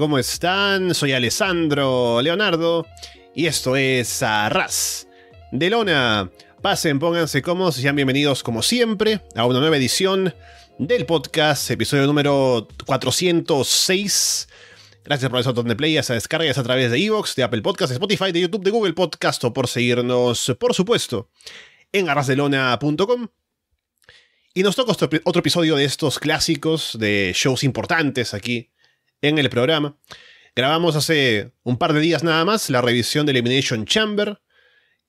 ¿cómo están? Soy Alessandro Leonardo y esto es Arras de Lona. Pasen, pónganse cómodos y sean bienvenidos como siempre a una nueva edición del podcast, episodio número 406. Gracias por eso, botón de playas descargas a través de Evox, de Apple Podcasts, de Spotify, de YouTube, de Google Podcast o por seguirnos, por supuesto, en arrasdelona.com. Y nos toca otro episodio de estos clásicos de shows importantes aquí en el programa. Grabamos hace un par de días nada más la revisión de Elimination Chamber,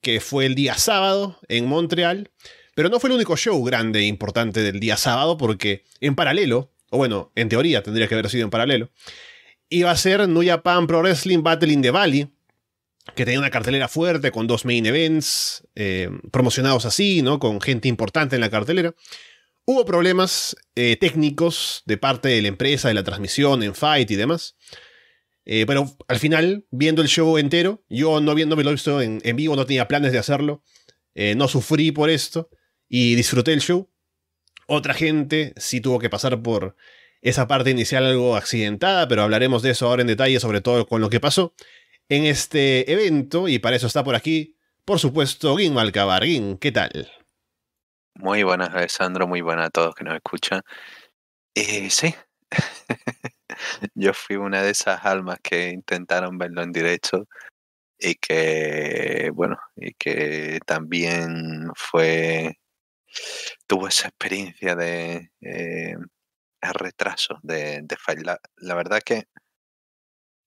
que fue el día sábado en Montreal. Pero no fue el único show grande e importante del día sábado, porque en paralelo, o bueno, en teoría tendría que haber sido en paralelo, iba a ser New Pan Pro Wrestling Battle in the Valley, que tenía una cartelera fuerte con dos main events eh, promocionados así, ¿no? Con gente importante en la cartelera. Hubo problemas eh, técnicos de parte de la empresa, de la transmisión, en Fight y demás. Eh, pero al final, viendo el show entero, yo no me lo visto en, vivo, no tenía planes de hacerlo. Eh, no sufrí por esto y disfruté el show. Otra gente sí tuvo que pasar por esa parte inicial algo accidentada, pero hablaremos de eso ahora en detalle, sobre todo con lo que pasó en este evento. Y para eso está por aquí, por supuesto, Guin Malcabar. ¿qué tal? Muy buenas, Alessandro, muy buenas a todos que nos escuchan. Y eh, sí, yo fui una de esas almas que intentaron verlo en directo y que, bueno, y que también fue, tuvo esa experiencia de eh, retraso de, de la, verdad que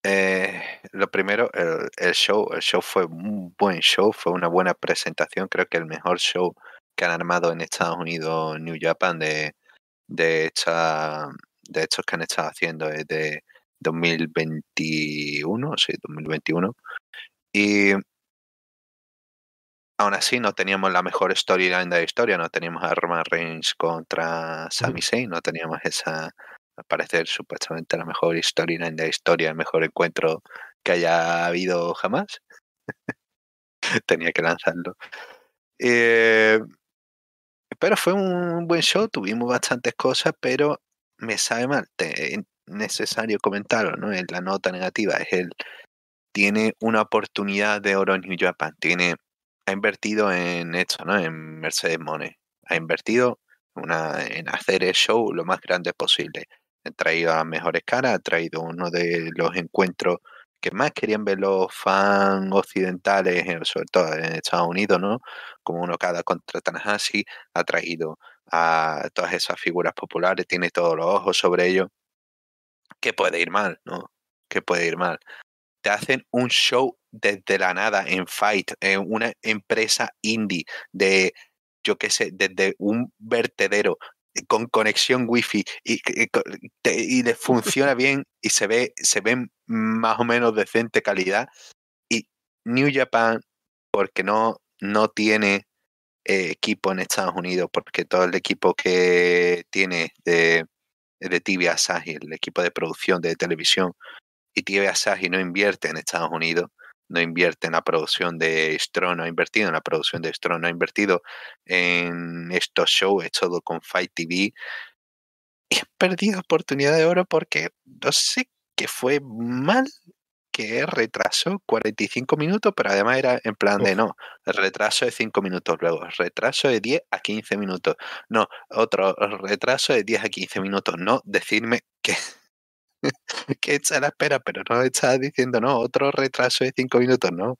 eh, lo primero, el, el, show, el show fue un buen show, fue una buena presentación, creo que el mejor show que han armado en Estados Unidos, New Japan, de, de, de estos que han estado haciendo desde 2021, sí, 2021. Y aún así no teníamos la mejor storyline de la historia, no teníamos a Roman Reigns contra Sami Zayn, no teníamos esa, al parecer, supuestamente la mejor storyline de la historia, el mejor encuentro que haya habido jamás. Tenía que lanzarlo. Eh, pero fue un buen show, tuvimos bastantes cosas, pero me sabe mal. es necesario comentarlo, ¿no? es la nota negativa es él tiene una oportunidad de oro en New Japan. Tiene, ha invertido en esto, ¿no? En Mercedes Money. Ha invertido una, en hacer el show lo más grande posible. Ha traído a mejores caras, ha traído uno de los encuentros que más querían ver los fans occidentales, sobre todo en Estados Unidos, ¿no? Como uno cada contra Tanahashi ha traído a todas esas figuras populares, tiene todos los ojos sobre ellos, Que puede ir mal, ¿no? Que puede ir mal. Te hacen un show desde la nada en Fight, en una empresa indie de yo qué sé, desde un vertedero con conexión wifi y, y, funciona bien y se ve se más o menos decente calidad y New Japan porque no no tiene eh, equipo en Estados Unidos porque todo el equipo que tiene de de TV Asahi, el equipo de producción de televisión y TV Asahi no invierte en Estados Unidos no invierte en la producción de Strong, no ha invertido en la producción de Strong, no ha invertido en estos shows, todo con Fight TV. Y perdido oportunidad de oro porque no sé qué fue mal que retrasó 45 minutos, pero además era en plan de no, retraso de 5 minutos luego, retraso de 10 a 15 minutos, no, otro retraso de 10 a 15 minutos, no, decirme que que echa la espera, pero no está diciendo, no, otro retraso de cinco minutos, no.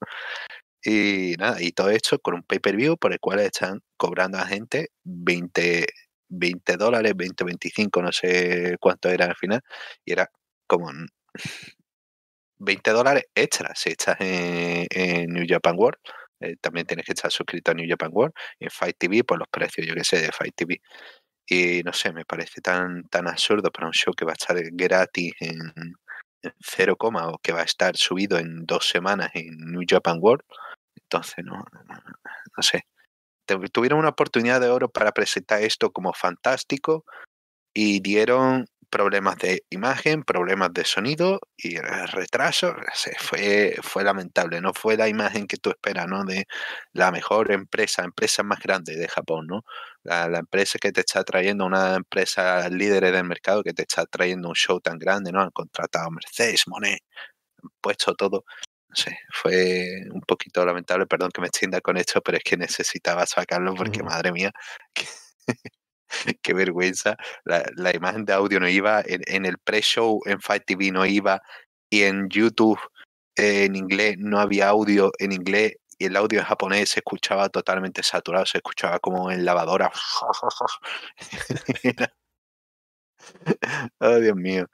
Y nada, y todo esto con un pay-per-view por el cual están cobrando a gente 20, 20 dólares, 20, 25, no sé cuánto era al final, y era como 20 dólares extra si estás en, New Japan World. Eh, también tienes que estar suscrito a New Japan World. en Fight TV, por los precios, yo que sé, de Fight TV. Y eh, no sé, me parece tan, tan absurdo para un show que va a estar gratis en, cero 0, o que va a estar subido en dos semanas en New Japan World. Entonces, no, no, no sé. Tuvieron una oportunidad de oro para presentar esto como fantástico y dieron problemas de imagen, problemas de sonido y retrasos. Fue, fue lamentable, no fue la imagen que tú esperas, ¿no? De la mejor empresa, empresa más grande de Japón, ¿no? La, empresa que te está trayendo, una empresa líder del mercado que te está trayendo un show tan grande, ¿no? Han contratado a Mercedes, Monet, han puesto todo. No sé, fue un poquito lamentable, perdón que me extienda con esto, pero es que necesitaba sacarlo porque, madre mía, que qué vergüenza. La, imagen de audio no iba, en, el pre-show en Fight TV no iba, y en YouTube eh, en inglés no había audio en inglés, y el audio en japonés se escuchaba totalmente saturado, se escuchaba como en lavadora. oh, Dios mío.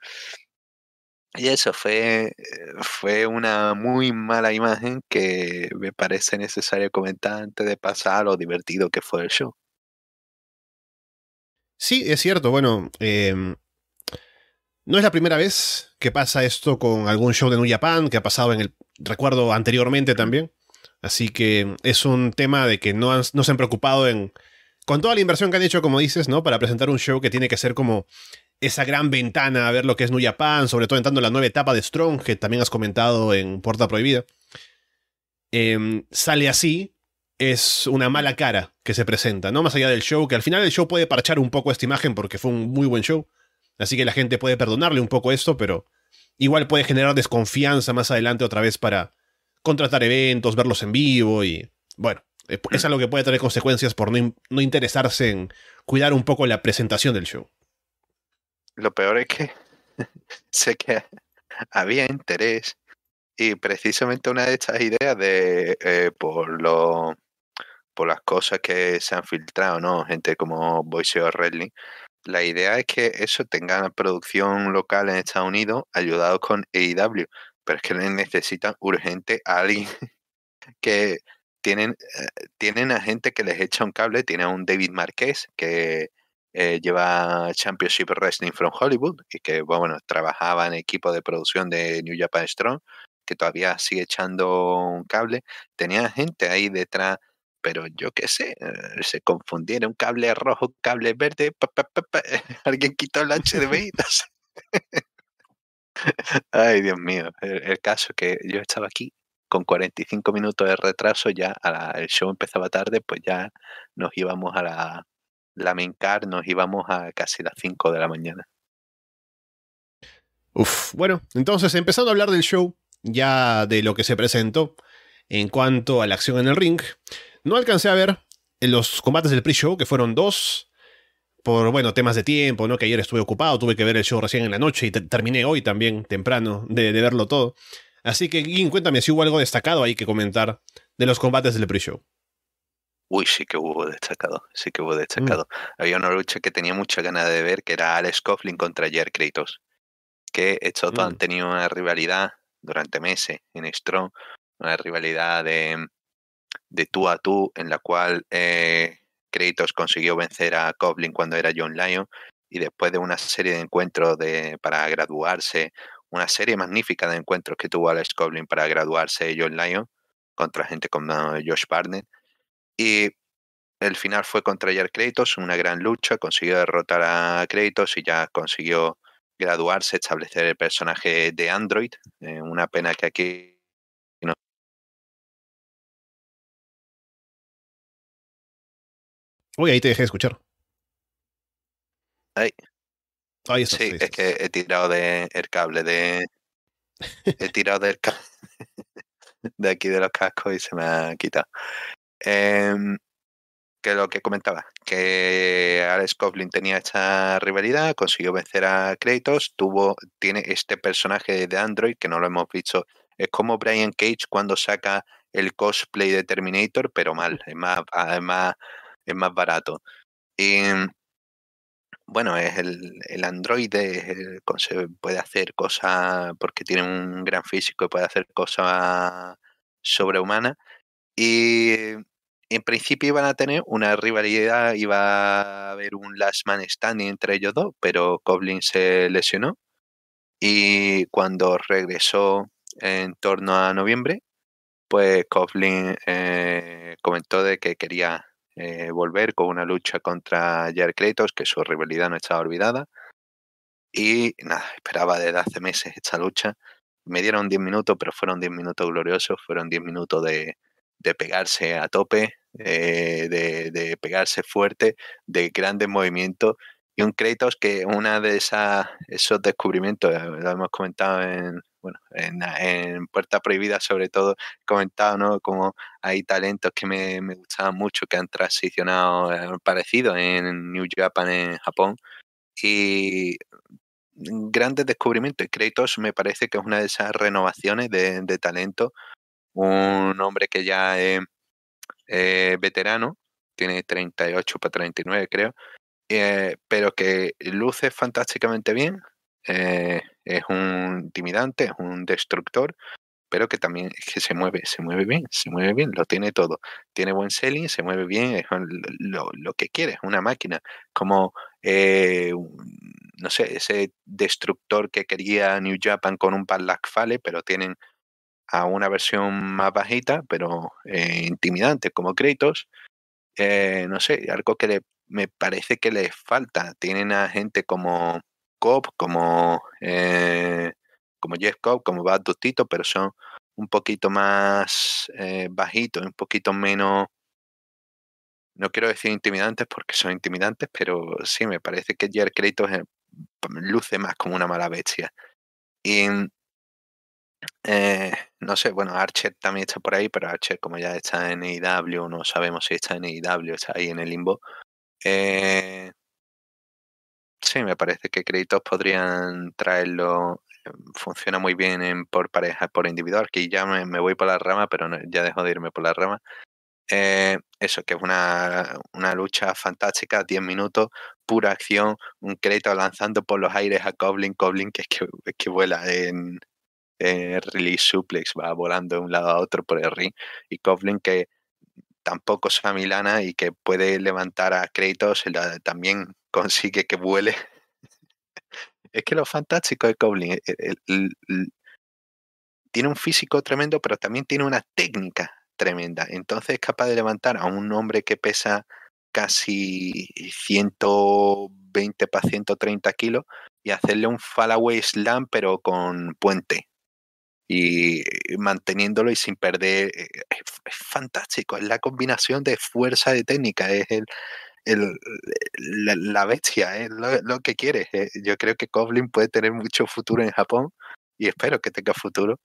Y eso fue, fue una muy mala imagen que me parece necesario comentar antes de pasar lo divertido que fue el show. Sí, es cierto. Bueno, em, no es la primera vez que pasa esto con algún show de New Japan, que ha pasado en el recuerdo anteriormente también. Así que es un tema de que no, han, se han preocupado en... Con toda la inversión que han hecho, como dices, ¿no? Para presentar un show que tiene que ser como esa gran ventana a ver lo que es New Japan, sobre todo entrando en la nueva etapa de Strong, que también has comentado en Puerta Prohibida. Em, sale así, es una mala cara que se presenta, ¿no? Más allá del show, que al final el show puede parchar un poco esta imagen porque fue un muy buen show. Así que la gente puede perdonarle un poco esto, pero igual puede generar desconfianza más adelante otra vez para contratar eventos, verlos en vivo y bueno, eh, es algo que puede tener consecuencias por no, interesarse en cuidar un poco la presentación del show. Lo peor es que sé que había interés y precisamente una de estas ideas de eh, por lo por las cosas que se han filtrado, ¿no? Gente como o Wrestling. La idea es que eso tenga producción local en Estados Unidos, ayudados con AEW pero es que necesitan urgente a alguien que tienen, eh, tienen a gente que les echa un cable, tiene a un David Marquez que eh, lleva Championship Wrestling from Hollywood y que bueno, trabajaba en equipo de producción de New Japan Strong, que todavía sigue echando un cable, tenía gente ahí detrás pero yo qué sé, eh, se confundieron un cable rojo, un cable verde, alguien quitó el HDMI. de sé. Ay, Dios mío, el, caso caso que yo estaba aquí con 45 minutos de retraso, ya el show empezaba tarde, pues ya nos íbamos a la, la nos íbamos a casi las 5 de la mañana. Uf, bueno, entonces empezando a hablar del show, ya de lo que se presentó en cuanto a la acción en el ring, no alcancé a ver eh, los combates del pre-show, que fueron dos, por, bueno, temas de tiempo, ¿no? Que ayer estuve ocupado, tuve que ver el show recién en la noche y terminé hoy también, temprano, de, verlo todo. Así que, guin cuéntame si hubo algo destacado ahí que comentar de los combates del pre-show. Uy, sí que hubo destacado, sí que hubo destacado. Mm. Había una lucha que tenía mucha ganas de ver, que era Alex Coughlin contra Jer Kratos. Que estos han mm. tenido una rivalidad durante meses en Strong, una rivalidad de de tú a tú en la cual eh, Kratos consiguió vencer a Coblin cuando era John Lyon y después de una serie de encuentros de, para graduarse, una serie magnífica de encuentros que tuvo Alex Coblin para graduarse John Lyon contra gente como Josh Barnett y el final fue contra Jair Kratos, una gran lucha, consiguió derrotar a Kratos y ya consiguió graduarse, establecer el personaje de Android. Eh, una pena que aquí Uy, ahí te dejé de escuchar. Ahí. Sí, es que he tirado del el cable de. He tirado del cable de aquí de los cascos y se me ha quitado. Em, que lo que comentaba, que Alex Coughlin tenía esta rivalidad, consiguió vencer a Kratos, tuvo, tiene este personaje de Android, que no lo hemos visto, es como Brian Cage cuando saca el cosplay de Terminator, pero mal, es más, además es más barato. y em, bueno, es el, el Android, puede hacer cosas, porque tiene un gran físico, y puede hacer cosas sobrehumanas. Y en principio iban a tener una rivalidad, iba a haber un last man standing entre ellos dos, pero Coblin se lesionó. Y cuando regresó en torno a noviembre, pues Coblin eh, comentó de que quería eh, volver con una lucha contra Jair Kratos, que su rivalidad no estaba olvidada. Y nada, esperaba desde hace meses esta lucha. Me dieron 10 minutos, pero fueron 10 minutos gloriosos, fueron 10 minutos de, de pegarse a tope, eh, de, de, pegarse fuerte, de grandes movimientos. Y un Kratos que una de esas, esos descubrimientos, eh, lo hemos comentado en, bueno, en, Puerta Prohibida sobre todo he comentado, ¿no? Como hay talentos que me, me gustaban mucho, que han transicionado eh, parecido en New Japan, en Japón. Y grandes descubrimientos. Kratos me parece que es una de esas renovaciones de, talento. Un hombre que ya es veterano, tiene 38 para 39 creo, eh, pero que luce fantásticamente bien, eh, es un intimidante, es un destructor, pero que también que se mueve, se mueve bien, se mueve bien, lo tiene todo. Tiene buen selling, se mueve bien, es lo, que quiere, es una máquina, como, eh, no sé, ese destructor que quería New Japan con un Padlack Fale, pero tienen a una versión más bajita, pero eh, intimidante, como Kratos. no sé, algo que le, me parece que le falta. Tienen a gente como como, eh, como Jeff Cobb, como Bad Tito pero son un poquito más eh, bajitos, un poquito menos, no quiero decir intimidantes porque son intimidantes, pero sí, me parece que Jer crédito eh, luce más como una mala bestia. Y no sé, bueno, Archer también está por ahí, pero Archer como ya está en IW, e no sabemos si está en IW, e está ahí en el limbo. Eh, Sí, me parece que créditos podrían traerlo. Eh, funciona muy bien en, por pareja, por individual. Aquí ya me, voy por la rama, pero ya dejo de irme por la rama. Eh, eso, que es una, lucha fantástica, 10 minutos, pura acción, un crédito lanzando por los aires a Koblin. Koblin que es que, vuela en, Release Suplex, va volando de un lado a otro por el ring, y Koblin que tampoco es a Milana y que puede levantar a créditos, también consigue que vuele. es que lo fantástico de Coblin, e, e, tiene un físico tremendo, pero también tiene una técnica tremenda. Entonces es capaz de levantar a un hombre que pesa casi 120 para 130 kilos y hacerle un fallaway slam pero con puente y manteniéndolo y sin perder e, es, fantástico es la combinación de fuerza de técnica es el, la, bestia, ¿eh? lo, que quiere. Eh, yo creo que Koblin puede tener mucho futuro en Japón y espero que tenga futuro.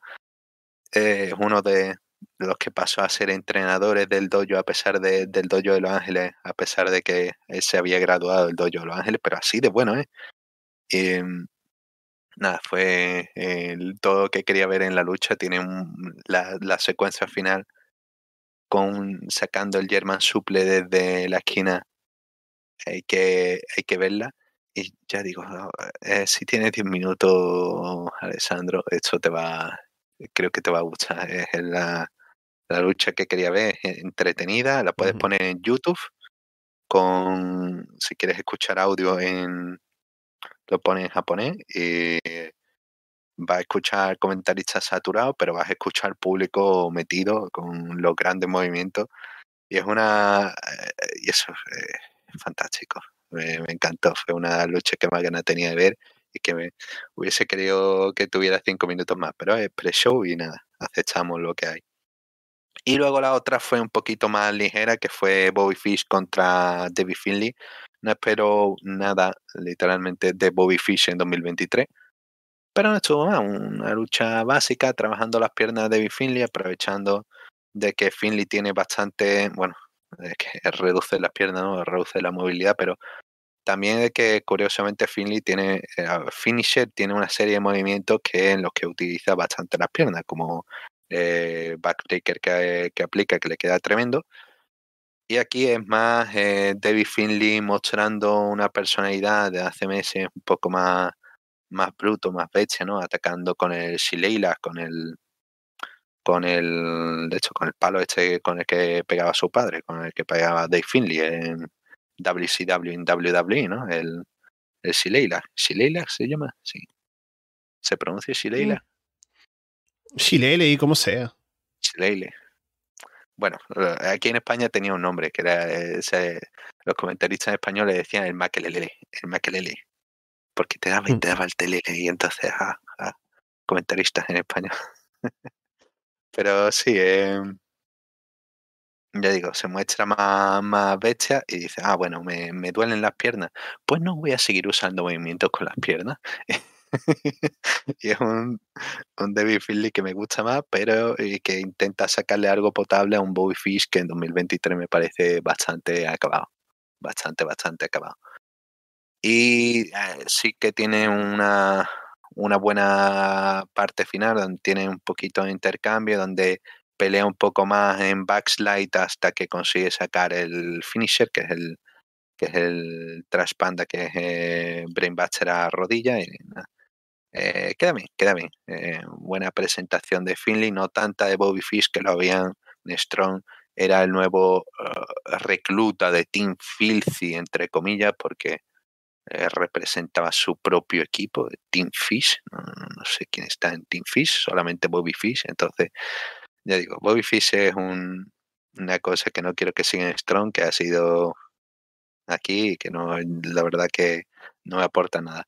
es uno de los que pasó a ser entrenadores del dojo a pesar de, del dojo de Los Ángeles, a pesar de que se había graduado del dojo de Los Ángeles, pero así de bueno, ¿eh? Mm, nada, fue todo lo que quería ver en la lucha. Tiene la, secuencia final con sacando el German Suple desde la esquina hay que, hay que verla. Y ya digo, eh, si tienes 10 minutos, Alessandro, esto te va, creo que te va a gustar. Es la, lucha que quería ver, entretenida, la puedes poner en YouTube, con, si quieres escuchar audio en, lo pones en japonés y vas a escuchar comentaristas saturados, pero vas a escuchar público metido con los grandes movimientos. Y es una. Eh, y eso. Eh, fantástico. Me, encantó, fue una lucha que más ganas tenía de ver y que me hubiese querido que tuviera cinco minutos más, pero es pre-show y nada, aceptamos lo que hay. Y luego la otra fue un poquito más ligera, que fue Bobby Fish contra Debbie Finley. No espero nada, literalmente, de Bobby Fish en 2023. Pero no estuvo mal, una lucha básica, trabajando las piernas de Debbie Finley, aprovechando de que Finley tiene bastante, bueno, que reduce las piernas, ¿no? reduce la movilidad, pero también es que curiosamente Finley tiene, eh, Finisher tiene una serie de movimientos que en los que utiliza bastante las piernas, como eh, backbreaker que, que, aplica, que le queda tremendo. Y aquí es más eh, David Finley mostrando una personalidad de hace meses un poco más, más bruto, más bestia, ¿no? Atacando con el Shileyla, con el con el, de hecho, con el palo este con el que pegaba su padre, con el que pegaba Dave Finley en WCW en WWE, ¿no? El, Shileila. ¿Shileila se llama? Sí. ¿Se pronuncia Shileila? Mm. Shileile, y como sea. Shileile. Bueno, eh, aquí en España tenía un nombre que era eh, los comentaristas españoles decían el maquelele, el maquelele, porque te daba y mm. te daba el telele y entonces ah, ah comentaristas en español. Pero sí, eh, ya digo, se muestra más, más bestia y dice, ah, bueno, me, duelen las piernas. Pues no voy a seguir usando movimientos con las piernas. y es un, un David Finley que me gusta más, pero que intenta sacarle algo potable a un Bobby Fish que en 2023 me parece bastante acabado. Bastante, bastante acabado. Y eh, sí que tiene una, una buena parte final, donde tiene un poquito de intercambio, donde pelea un poco más en backslide hasta que consigue sacar el finisher, que es el que es el traspanda, que es eh, Brain Brainbuster a rodilla. Eh, queda bien, queda bien. Eh, buena presentación de Finley, no tanta de Bobby Fish que lo habían Strong era el nuevo recluta de Team Filthy, entre comillas, porque eh, representaba su propio equipo, eh, Team Fish, no, sé quién está en Team Fish, solamente Bobby Fish, entonces ya digo, Bobby Fish es una cosa que no quiero que siga en Strong, que ha sido aquí y que no, la verdad que no me aporta nada.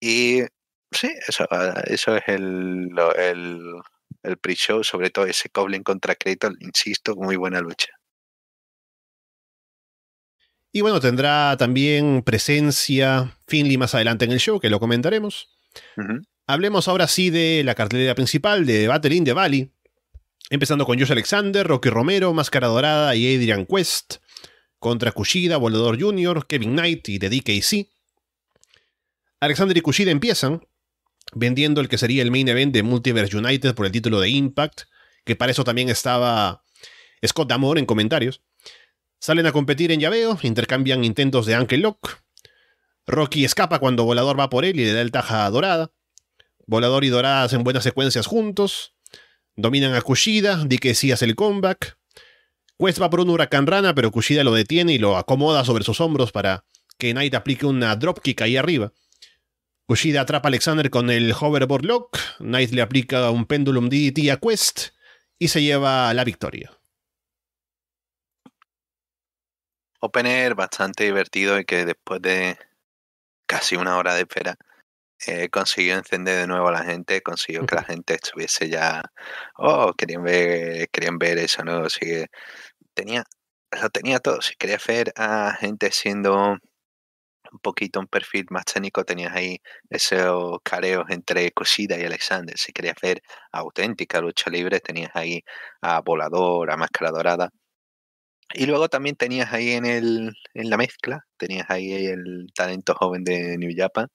Y sí, eso, ah, eso es el, el, pre-show, sobre todo ese en contra credito insisto, muy buena lucha. Y bueno, tendrá también presencia Finley más adelante en el show, que lo comentaremos. Hablemos ahora sí de la cartelera principal de Battle in the Valley. Empezando con Josh Alexander, Rocky Romero, Máscara Dorada y Adrian Quest. Contra Kushida, Volador Jr., Kevin Knight y The DKC. Alexander y Kushida empiezan vendiendo el que sería el main event de Multiverse United por el título de Impact, que para eso también estaba Scott Damore en comentarios. Salen a competir en llaveo, intercambian intentos de Ankle Lock. Rocky escapa cuando Volador va por él y le da el taja Dorada. Volador y Dorada hacen buenas secuencias juntos. Dominan a Kushida, Dick sí hace el comeback. Quest va por un huracán rana, pero Kushida lo detiene y lo acomoda sobre sus hombros para que Knight aplique una dropkick ahí arriba. Kushida atrapa a Alexander con el hoverboard lock, Knight le aplica un pendulum DDT a Quest y se lleva la victoria. open air bastante divertido y que después de casi una hora de espera eh, consiguió encender de nuevo a la gente, consiguió que la gente estuviese ya, oh, querían ver, querían ver eso, ¿no? Así que tenía, lo tenía todo. Si quería ver a gente siendo un poquito un perfil más técnico, tenías ahí esos careos entre Cosida y Alexander. Si querías ver auténtica lucha libre, tenías ahí a Volador, a Máscara Dorada. Y luego también tenías ahí en, el, en la mezcla, tenías ahí el talento joven de New Japan,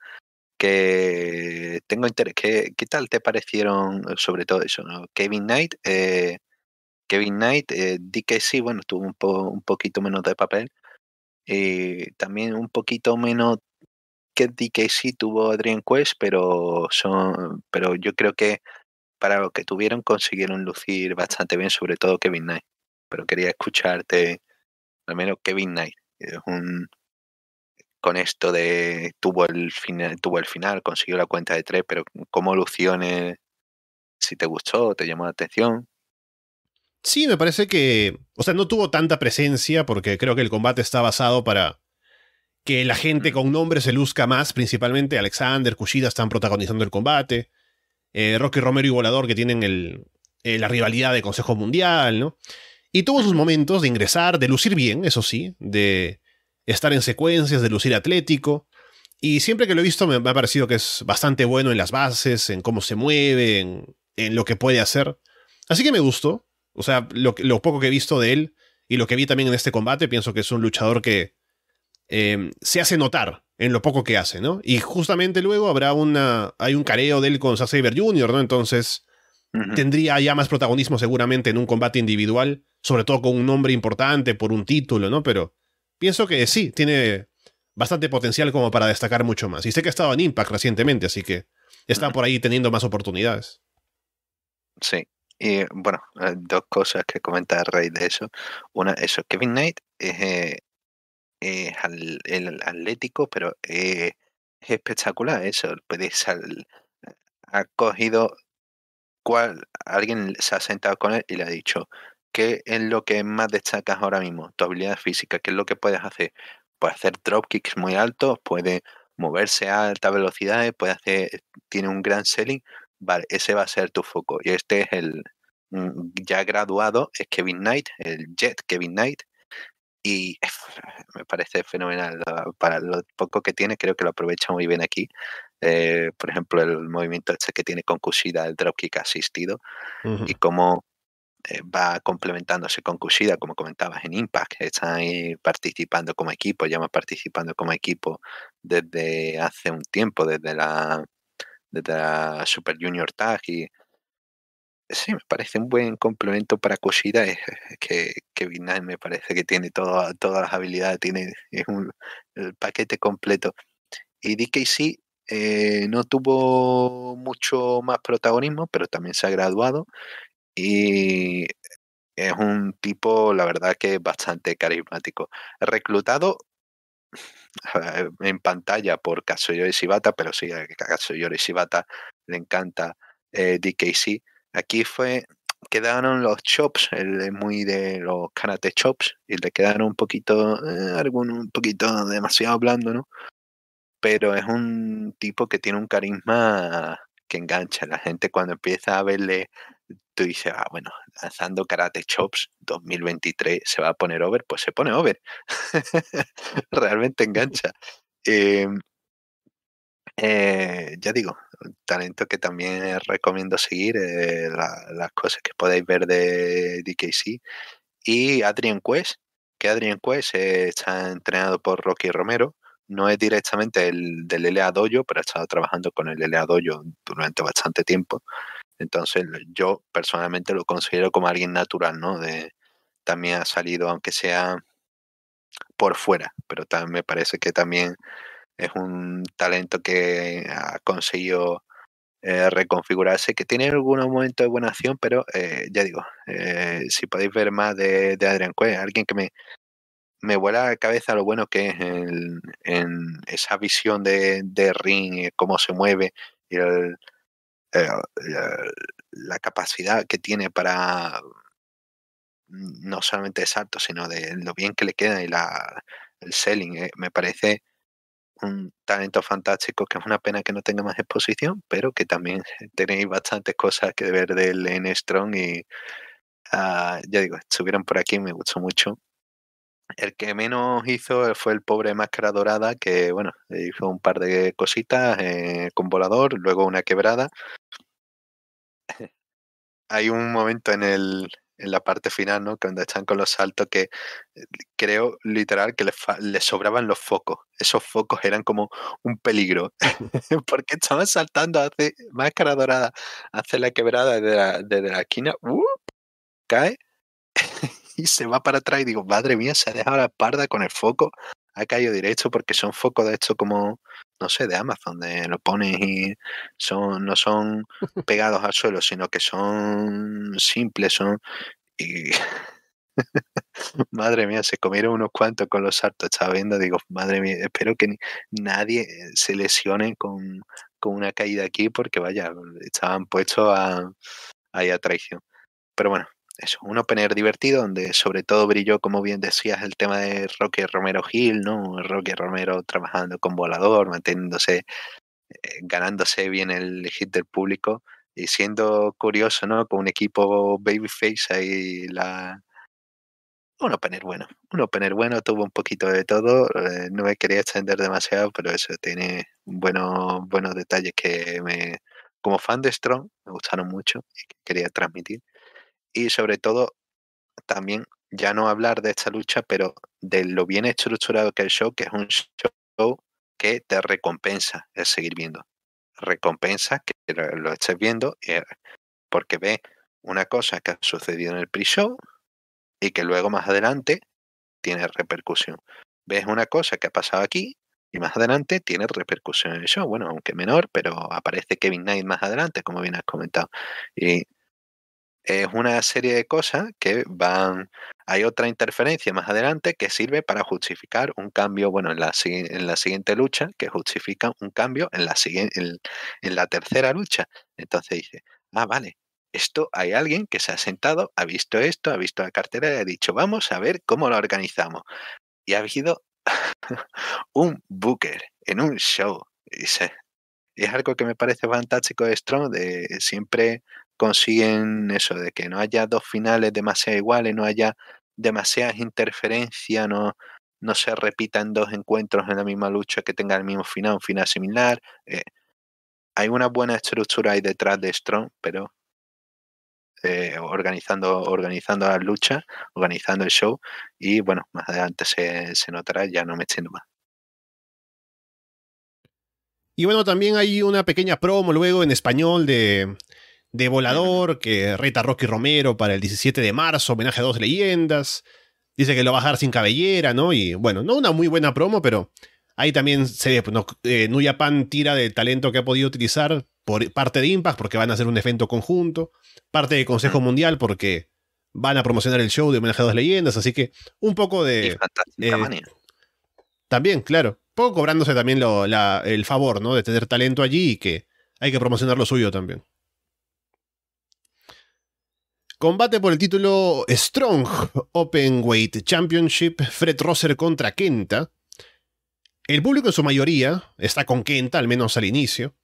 que tengo interés. ¿Qué, tal te parecieron eh, sobre todo eso? ¿no? Kevin Knight, eh, Kevin Knight, eh, DKC, bueno, tuvo un, un poquito menos de papel. y también un poquito menos que DKC tuvo Adrian Quest, pero, son, pero yo creo que para lo que tuvieron consiguieron lucir bastante bien, sobre todo Kevin Knight pero quería escucharte al menos Kevin Knight. con esto de tuvo el final, tuvo el final, consiguió la cuenta de tres, pero cómo luciones si te gustó, te llamó la atención. Sí, me parece que, o sea, no tuvo tanta presencia porque creo que el combate está basado para que la gente con nombre se luzca más, principalmente Alexander, Cushida están protagonizando el combate, eh, Rocky Romero y Volador que tienen el, eh, la rivalidad de Consejo Mundial, ¿no? Y tuvo sus momentos de ingresar, de lucir bien, eso sí, de estar en secuencias, de lucir atlético. Y siempre que lo he visto me, ha parecido que es bastante bueno en las bases, en cómo se mueve, en, lo que puede hacer. Así que me gustó. O sea, lo, poco que he visto de él y lo que vi también en este combate, pienso que es un luchador que em, se hace notar en lo poco que hace, ¿no? Y justamente luego habrá una. Hay un careo de él con Zack Jr., ¿no? Entonces Tendría ya más protagonismo seguramente en un combate individual, sobre todo con un nombre importante por un título, ¿no? Pero pienso que sí, tiene bastante potencial como para destacar mucho más. Y sé que ha estado en Impact recientemente, así que está por ahí teniendo más oportunidades. Sí, y bueno, eh, dos cosas que comentar a raíz de eso. Una, eso, Kevin Knight es, eh, el atlético, pero eh, es espectacular eso. puede ha cogido cual alguien se ha sentado con él y le ha dicho, ¿qué es lo que más destacas ahora mismo? Tu habilidad física, ¿qué es lo que puedes hacer? Puede hacer drop kicks muy altos, puede moverse a alta velocidad puede hacer, eh, tiene un gran selling, vale, ese va a ser tu foco. Y este es el mm, ya graduado, es Kevin Knight, el Jet Kevin Knight, y me parece fenomenal para lo poco que tiene, creo que lo aprovecha muy bien aquí. Eh, por ejemplo, el movimiento este que tiene con Kushida, el dropkick asistido, y cómo eh, va complementándose con Kushida, como comentabas, en Impact. Están ahí participando como equipo, ya llevan participando como equipo desde hace un tiempo, desde la, la Super Junior Tag y sí, me parece un buen complemento para Kushida. Es, que, que me parece que tiene todas todas las habilidades, tiene es un, el paquete completo. Y DKC eh, no tuvo mucho más protagonismo, pero también se ha graduado y es un tipo, la verdad, que es bastante carismático. Reclutado ah, en pantalla por y Shibata, pero sí, a y Shibata le encanta eh, DKC. Aquí fue, quedaron los chops, es muy de los karate chops, y le quedaron un poquito, eh, algún, un poquito demasiado blando, ¿no? pero es un tipo que tiene un carisma que engancha. La gente cuando empieza a verle, tú dices, ah, bueno, lanzando Karate Chops 2023 se va a poner over, pues se pone over. Realmente engancha. Em, eh, ya digo, talento que también recomiendo seguir, eh, las cosas que podéis ver de DKC. Y Adrian Quest, que Adrian Quest está entrenado por Rocky Romero no es directamente el del LA Dojo, pero he estado trabajando con el LA Dojo durante bastante tiempo. Entonces yo personalmente lo considero como alguien natural, ¿no? De, también ha salido, aunque sea por fuera, pero también me parece que también es un talento que ha conseguido eh, reconfigurarse, que tiene algunos momentos de buena acción, pero eh, ya digo, eh, si podéis ver más de, de Adrian Cue, alguien que me, me vuela la cabeza lo bueno que es en, esa visión de, Ring, cómo se mueve y eh, la capacidad que tiene para mm, no solamente de salto, sino de lo bien que le queda y la, el selling. Eh, me parece un talento fantástico que es una pena que no tenga más exposición, pero que también tenéis bastantes cosas que ver del N-Strong y ah, ya digo, estuvieron por aquí, me gustó mucho el que menos hizo fue el pobre Máscara Dorada, que bueno, hizo un par de cositas eh, con volador, luego una quebrada. Hay un momento en, el, en la parte final, ¿no? Cuando están con los saltos que eh, creo literal que les, les sobraban los focos. Esos focos eran como un peligro. Porque estaban saltando, hace Máscara Dorada, hace la quebrada desde la, desde la esquina, uh, cae. y se va para atrás y digo, madre mía, se ha dejado la parda con el foco. Ha caído directo porque son focos de esto como, no sé, de Amazon, de lo pones y son, no son pegados al suelo, sino que son simples, son... Y... madre mía, se comieron unos cuantos con los saltos. Estaba viendo, digo, madre mía, espero que nadie se lesione con, una caída aquí porque vaya, estaban puestos ahí a traición. Pero bueno, eso, un opener divertido donde sobre todo brilló, como bien decías, el tema de Rocky Romero Gil, ¿no? Rocky Romero trabajando con volador, manteniéndose, eh, ganándose bien el hit del público y siendo curioso, ¿no? Con un equipo babyface ahí la... Un opener bueno, un opener bueno, tuvo un poquito de todo, eh, no me quería extender demasiado, pero eso tiene buenos, buenos detalles que me, como fan de Strong me gustaron mucho y que quería transmitir y sobre todo también ya no hablar de esta lucha, pero de lo bien estructurado que es el show, que es un show que te recompensa el seguir viendo. Recompensa que lo estés viendo eh, porque ves una cosa que ha sucedido en el pre-show y que luego más adelante tiene repercusión. Ves una cosa que ha pasado aquí y más adelante tiene repercusión en el show. Bueno, aunque menor, pero aparece Kevin Knight más adelante, como bien has comentado. Y es una serie de cosas que van... Hay otra interferencia más adelante que sirve para justificar un cambio, bueno, en la, en la siguiente lucha, que justifica un cambio en la, siguiente, en, la tercera lucha. Entonces dice, ah, vale, esto hay alguien que se ha sentado, ha visto esto, ha visto la cartera y ha dicho, vamos a ver cómo lo organizamos. Y ha habido un booker en un show. Y, y es algo que me parece fantástico de Strong, de siempre consiguen eso, de que no haya dos finales demasiado iguales, no haya demasiadas interferencias, no, no se repitan dos encuentros en la misma lucha que tengan el mismo final, un final similar. Eh, hay una buena estructura ahí detrás de Strong, pero eh, organizando, organizando las luchas, organizando el show, y bueno, más adelante se, notará, ya no me más. Y bueno, también hay una pequeña promo luego en español de, de Volador, que reta a Rocky Romero para el 17 de marzo, homenaje a dos leyendas. Dice que lo va a dejar sin cabellera, ¿no? Y bueno, no una muy buena promo, pero ahí también se eh, Nuya Pan tira del talento que ha podido utilizar por parte de Impact, porque van a hacer un evento conjunto, parte de Consejo Mundial, porque van a promocionar el show de homenaje a dos leyendas. Así que un poco de. Eh, también, claro. Poco cobrándose también el favor, ¿no? De tener talento allí y que hay que promocionar lo suyo también. Combate por el título Strong Weight Championship, Fred Rosser contra Kenta. El público en su mayoría está con Kenta, al menos al inicio.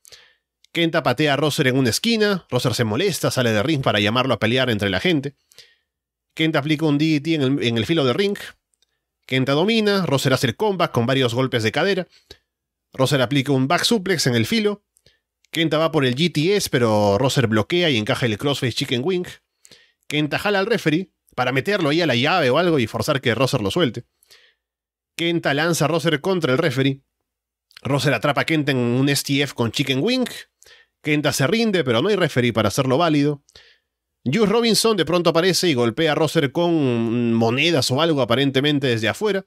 Kenta patea a Rosser en una esquina, Rosser se molesta, sale de ring para llamarlo a pelear entre la gente. Kenta aplica un DDT en el, filo de ring. Kenta domina, Rosser hace el comeback con varios golpes de cadera. Rosser aplica un back suplex en el filo. Kenta va por el GTS, pero Rosser bloquea y encaja el crossface chicken wing. Kenta jala al referee para meterlo ahí a la llave o algo y forzar que Roser lo suelte. Kenta lanza a Rosser contra el referee. Roser atrapa a Kenta en un STF con Chicken Wing. Kenta se rinde, pero no hay referee para hacerlo válido. Juice Robinson de pronto aparece y golpea a Rosser con monedas o algo aparentemente desde afuera.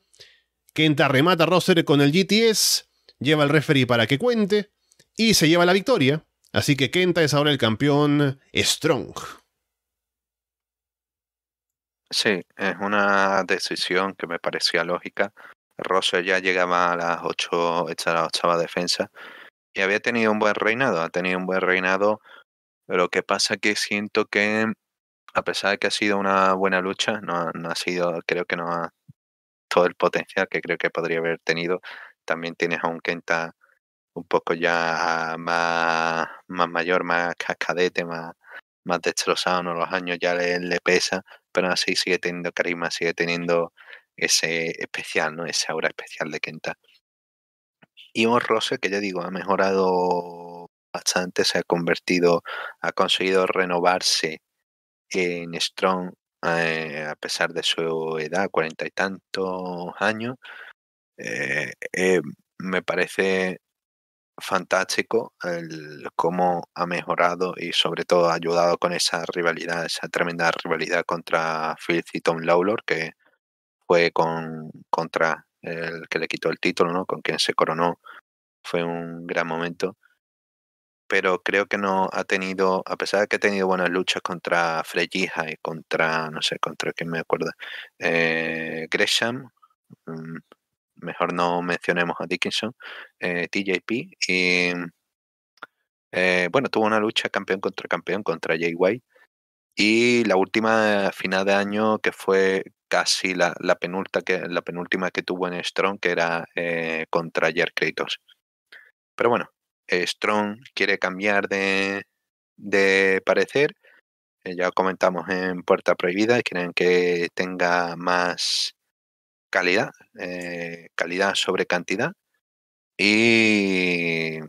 Kenta remata a Rosser con el GTS, lleva al referee para que cuente y se lleva la victoria. Así que Kenta es ahora el campeón Strong. Sí, es una decisión que me parecía lógica. Rosso ya llegaba a las ocho, hecha la octava defensa, y había tenido un buen reinado, ha tenido un buen reinado. Lo que pasa que siento que, a pesar de que ha sido una buena lucha, no, ha sido, creo que no ha todo el potencial que creo que podría haber tenido. También tienes a un Kenta un poco ya más, más mayor, más cascadete, más, destrozado, en los años ya le pesa pero así sigue teniendo carisma, sigue teniendo ese especial, ¿no? Esa aura especial de Kenta. Y un Rose que yo digo, ha mejorado bastante, se ha convertido, ha conseguido renovarse en Strong eh, a pesar de su edad, cuarenta y tantos años. Eh, eh, me parece fantástico el cómo ha mejorado y sobre todo ha ayudado con esa rivalidad, esa tremenda rivalidad contra Fitz y Tom Lawlor, que fue con, contra el que le quitó el título, ¿no? Con quien se coronó. Fue un gran momento. Pero creo que no ha tenido, a pesar de que ha tenido buenas luchas contra Freyja y contra, no sé, contra quién me acuerdo, eh, Gresham, mm, mejor no mencionemos a Dickinson, eh, TJP. Y, eh, bueno, tuvo una lucha campeón contra campeón contra Jay White. Y la última final de año, que fue casi la, la, que, la penúltima que tuvo en Strong, que era eh, contra Jer Kratos. Pero bueno, Strong quiere cambiar de, de parecer. ya comentamos en Puerta Prohibida, quieren que tenga más calidad, eh, calidad sobre cantidad. Y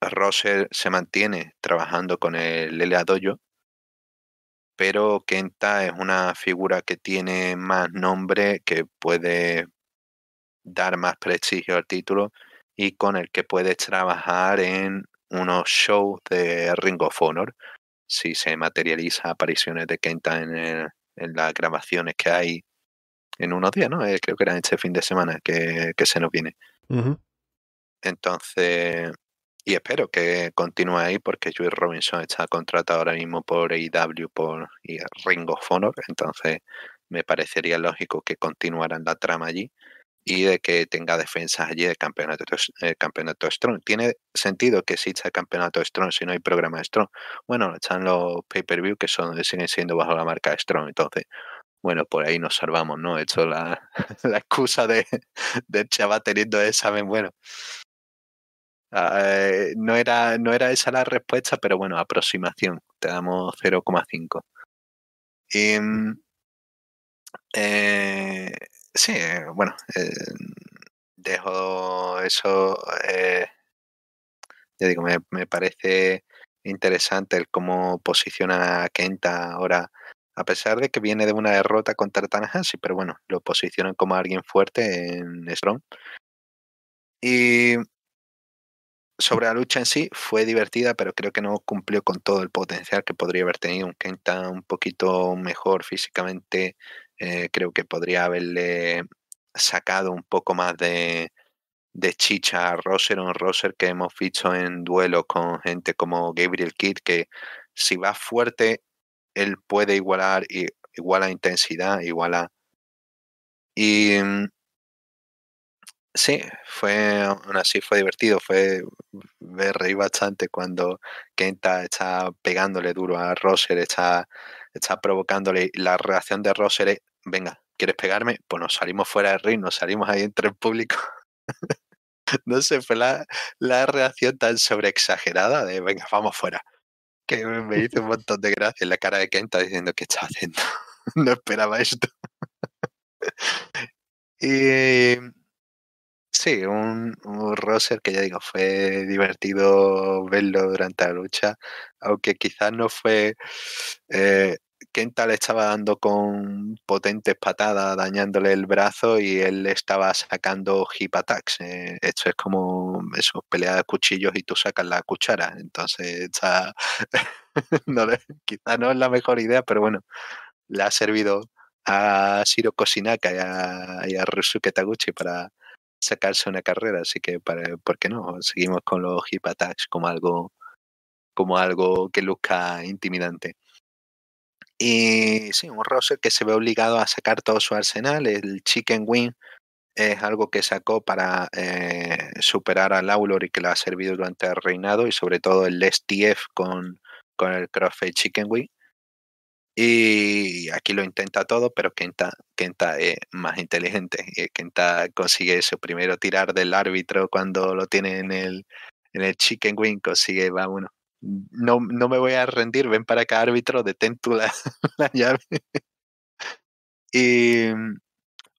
Roser se mantiene trabajando con el Lele Adoyo, pero Kenta es una figura que tiene más nombre, que puede dar más prestigio al título y con el que puede trabajar en unos shows de Ring of Honor si se materializa apariciones de Kenta en las grabaciones que hay en unos días, ¿no? Eh, creo que era este fin de semana que, que se nos viene. Entonces, y espero que continúe ahí porque Jules Robinson está contratado ahora mismo por AEW por y Ring entonces me parecería lógico que continuaran la trama allí y de que tenga defensas allí de campeonato, eh, campeonato Strong. Tiene sentido que exista el campeonato Strong si no hay programa Strong. Bueno, están los pay-per-view que son siguen siendo bajo la marca Strong, entonces bueno, por ahí nos salvamos, ¿no? He hecho la, excusa de, de chaval teniendo examen, bueno. Ah, eh, no, era, no era esa la respuesta, pero bueno, aproximación. Te damos 0,5. Y, mm, eh, sí, bueno, eh, dejo eso. ya digo, me, me parece interesante el cómo posiciona Kenta ahora a pesar de que viene de una derrota contra Tanahashi, pero bueno, lo posicionan como alguien fuerte en Strong. Y sobre la lucha en sí, fue divertida, pero creo que no cumplió con todo el potencial que podría haber tenido. Un Kenta un poquito mejor físicamente, eh, creo que podría haberle sacado un poco más de, chicha a Roser, un Roser que hemos visto en duelo con gente como Gabriel Kidd, que si va fuerte él puede igualar igual a intensidad, igual a... Y mm, sí, fue aún así fue divertido, fue me reí bastante cuando Kenta está pegándole duro a Roser, está, está provocándole la reacción de Roser es, venga, ¿quieres pegarme? Pues nos salimos fuera del ring, nos salimos ahí entre el público. no sé, fue la, la reacción tan sobreexagerada de venga, vamos fuera me hizo un montón de gracias la cara de Ken está diciendo que está haciendo. no esperaba esto. y sí, un, un roster que ya digo, fue divertido verlo durante la lucha, aunque quizás no fue eh, Kenta le estaba dando con potentes patadas, dañándole el brazo y él estaba sacando hip attacks. Eh, esto es como eso, pelea de cuchillos y tú sacas la cuchara. Entonces, quizás no, quizá no es la mejor idea, pero bueno, le ha servido a Shiro Koshinaka y a, Rusuke Taguchi para sacarse una carrera, así que ¿por qué no? Seguimos con los hip attacks como algo como algo que luzca intimidante. Y sí, un roster que se ve obligado a sacar todo su arsenal. El Chicken Wing es algo que sacó para eh, superar al Aulor y que le ha servido durante el reinado y sobre todo el STF con, con el CrossFit Chicken Wing. Y aquí lo intenta todo, pero Kenta, Kenta es más inteligente. Eh, Kenta consigue eso. Primero tirar del árbitro cuando lo tiene en el, en el Chicken Wing, consigue, va uno, no, no me voy a rendir, ven para acá árbitro, detén tú la, llave. Y,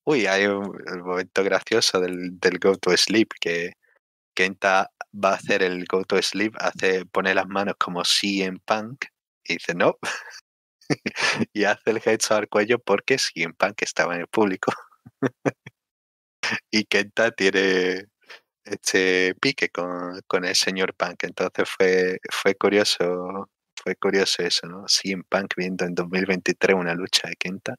uy, hay un, momento gracioso del, del Go to Sleep, que Kenta va a hacer el Go to Sleep, hace, pone las manos como en Punk y dice no. y hace el headshot al cuello porque en Punk estaba en el público. y Kenta tiene este pique con, con el señor Punk. Entonces fue, fue curioso, fue curioso eso, ¿no? CM Punk viendo en 2023 una lucha de Kenta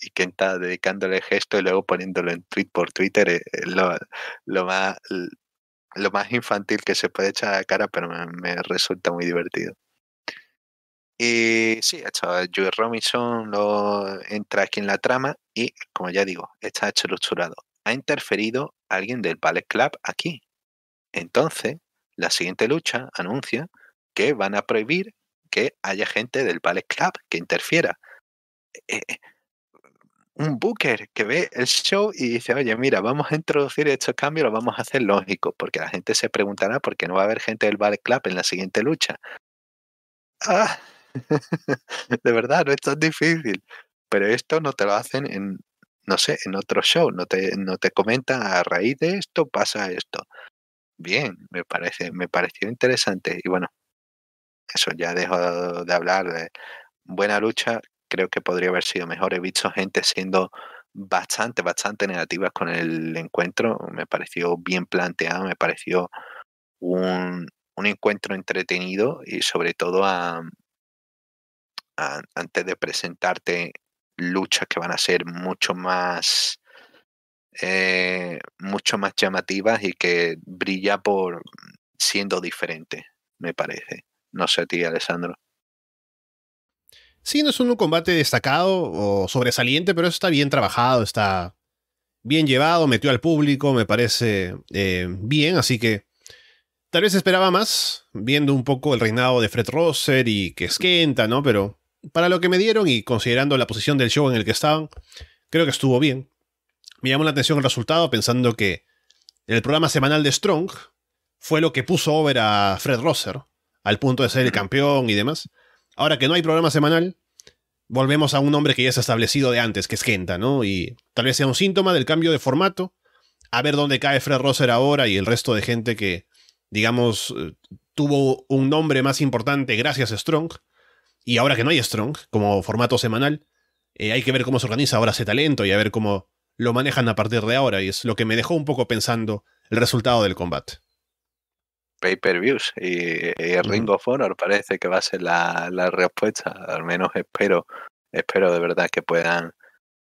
y Kenta dedicándole gesto y luego poniéndolo en tweet por Twitter eh, eh, lo, lo, más lo más infantil que se puede echar a la cara, pero me, resulta muy divertido. Y sí, hecho Joey Robinson lo, entra aquí en la trama y, como ya digo, está hecho usurado ha interferido alguien del Ballet Club aquí. Entonces, la siguiente lucha anuncia que van a prohibir que haya gente del Ballet Club que interfiera. Eh, eh, un booker que ve el show y dice, oye, mira, vamos a introducir estos cambios, lo vamos a hacer lógico. porque la gente se preguntará por qué no va a haber gente del Ballet Club en la siguiente lucha. Ah, de verdad, no es tan difícil. Pero esto no te lo hacen en no sé, en otro show, no te, no te comentan a raíz de esto pasa esto. Bien, me parece, me pareció interesante. Y bueno, eso ya dejo de hablar de buena lucha. Creo que podría haber sido mejor. He visto gente siendo bastante, bastante negativas con el encuentro. Me pareció bien planteado, me pareció un, un encuentro entretenido y sobre todo antes de presentarte luchas que van a ser mucho más eh, mucho más llamativas y que brilla por siendo diferente, me parece. No sé a ti, Alessandro. Sí, no es un combate destacado o sobresaliente, pero está bien trabajado, está bien llevado, metió al público, me parece eh, bien, así que tal vez esperaba más, viendo un poco el reinado de Fred Rosser y que es ¿no? Pero para lo que me dieron y considerando la posición del show en el que estaban, creo que estuvo bien. Me llamó la atención el resultado pensando que el programa semanal de Strong fue lo que puso over a Fred Rosser al punto de ser el campeón y demás. Ahora que no hay programa semanal, volvemos a un nombre que ya se ha establecido de antes, que es Genta, ¿no? Y tal vez sea un síntoma del cambio de formato, a ver dónde cae Fred Rosser ahora y el resto de gente que, digamos, eh, tuvo un nombre más importante gracias a Strong y ahora que no hay Strong, como formato semanal, eh, hay que ver cómo se organiza ahora ese talento y a ver cómo lo manejan a partir de ahora. Y es lo que me dejó un poco pensando el resultado del combate. Pay-per-views y, el Ring of Honor parece que va a ser la, respuesta. Al menos espero, espero de verdad que puedan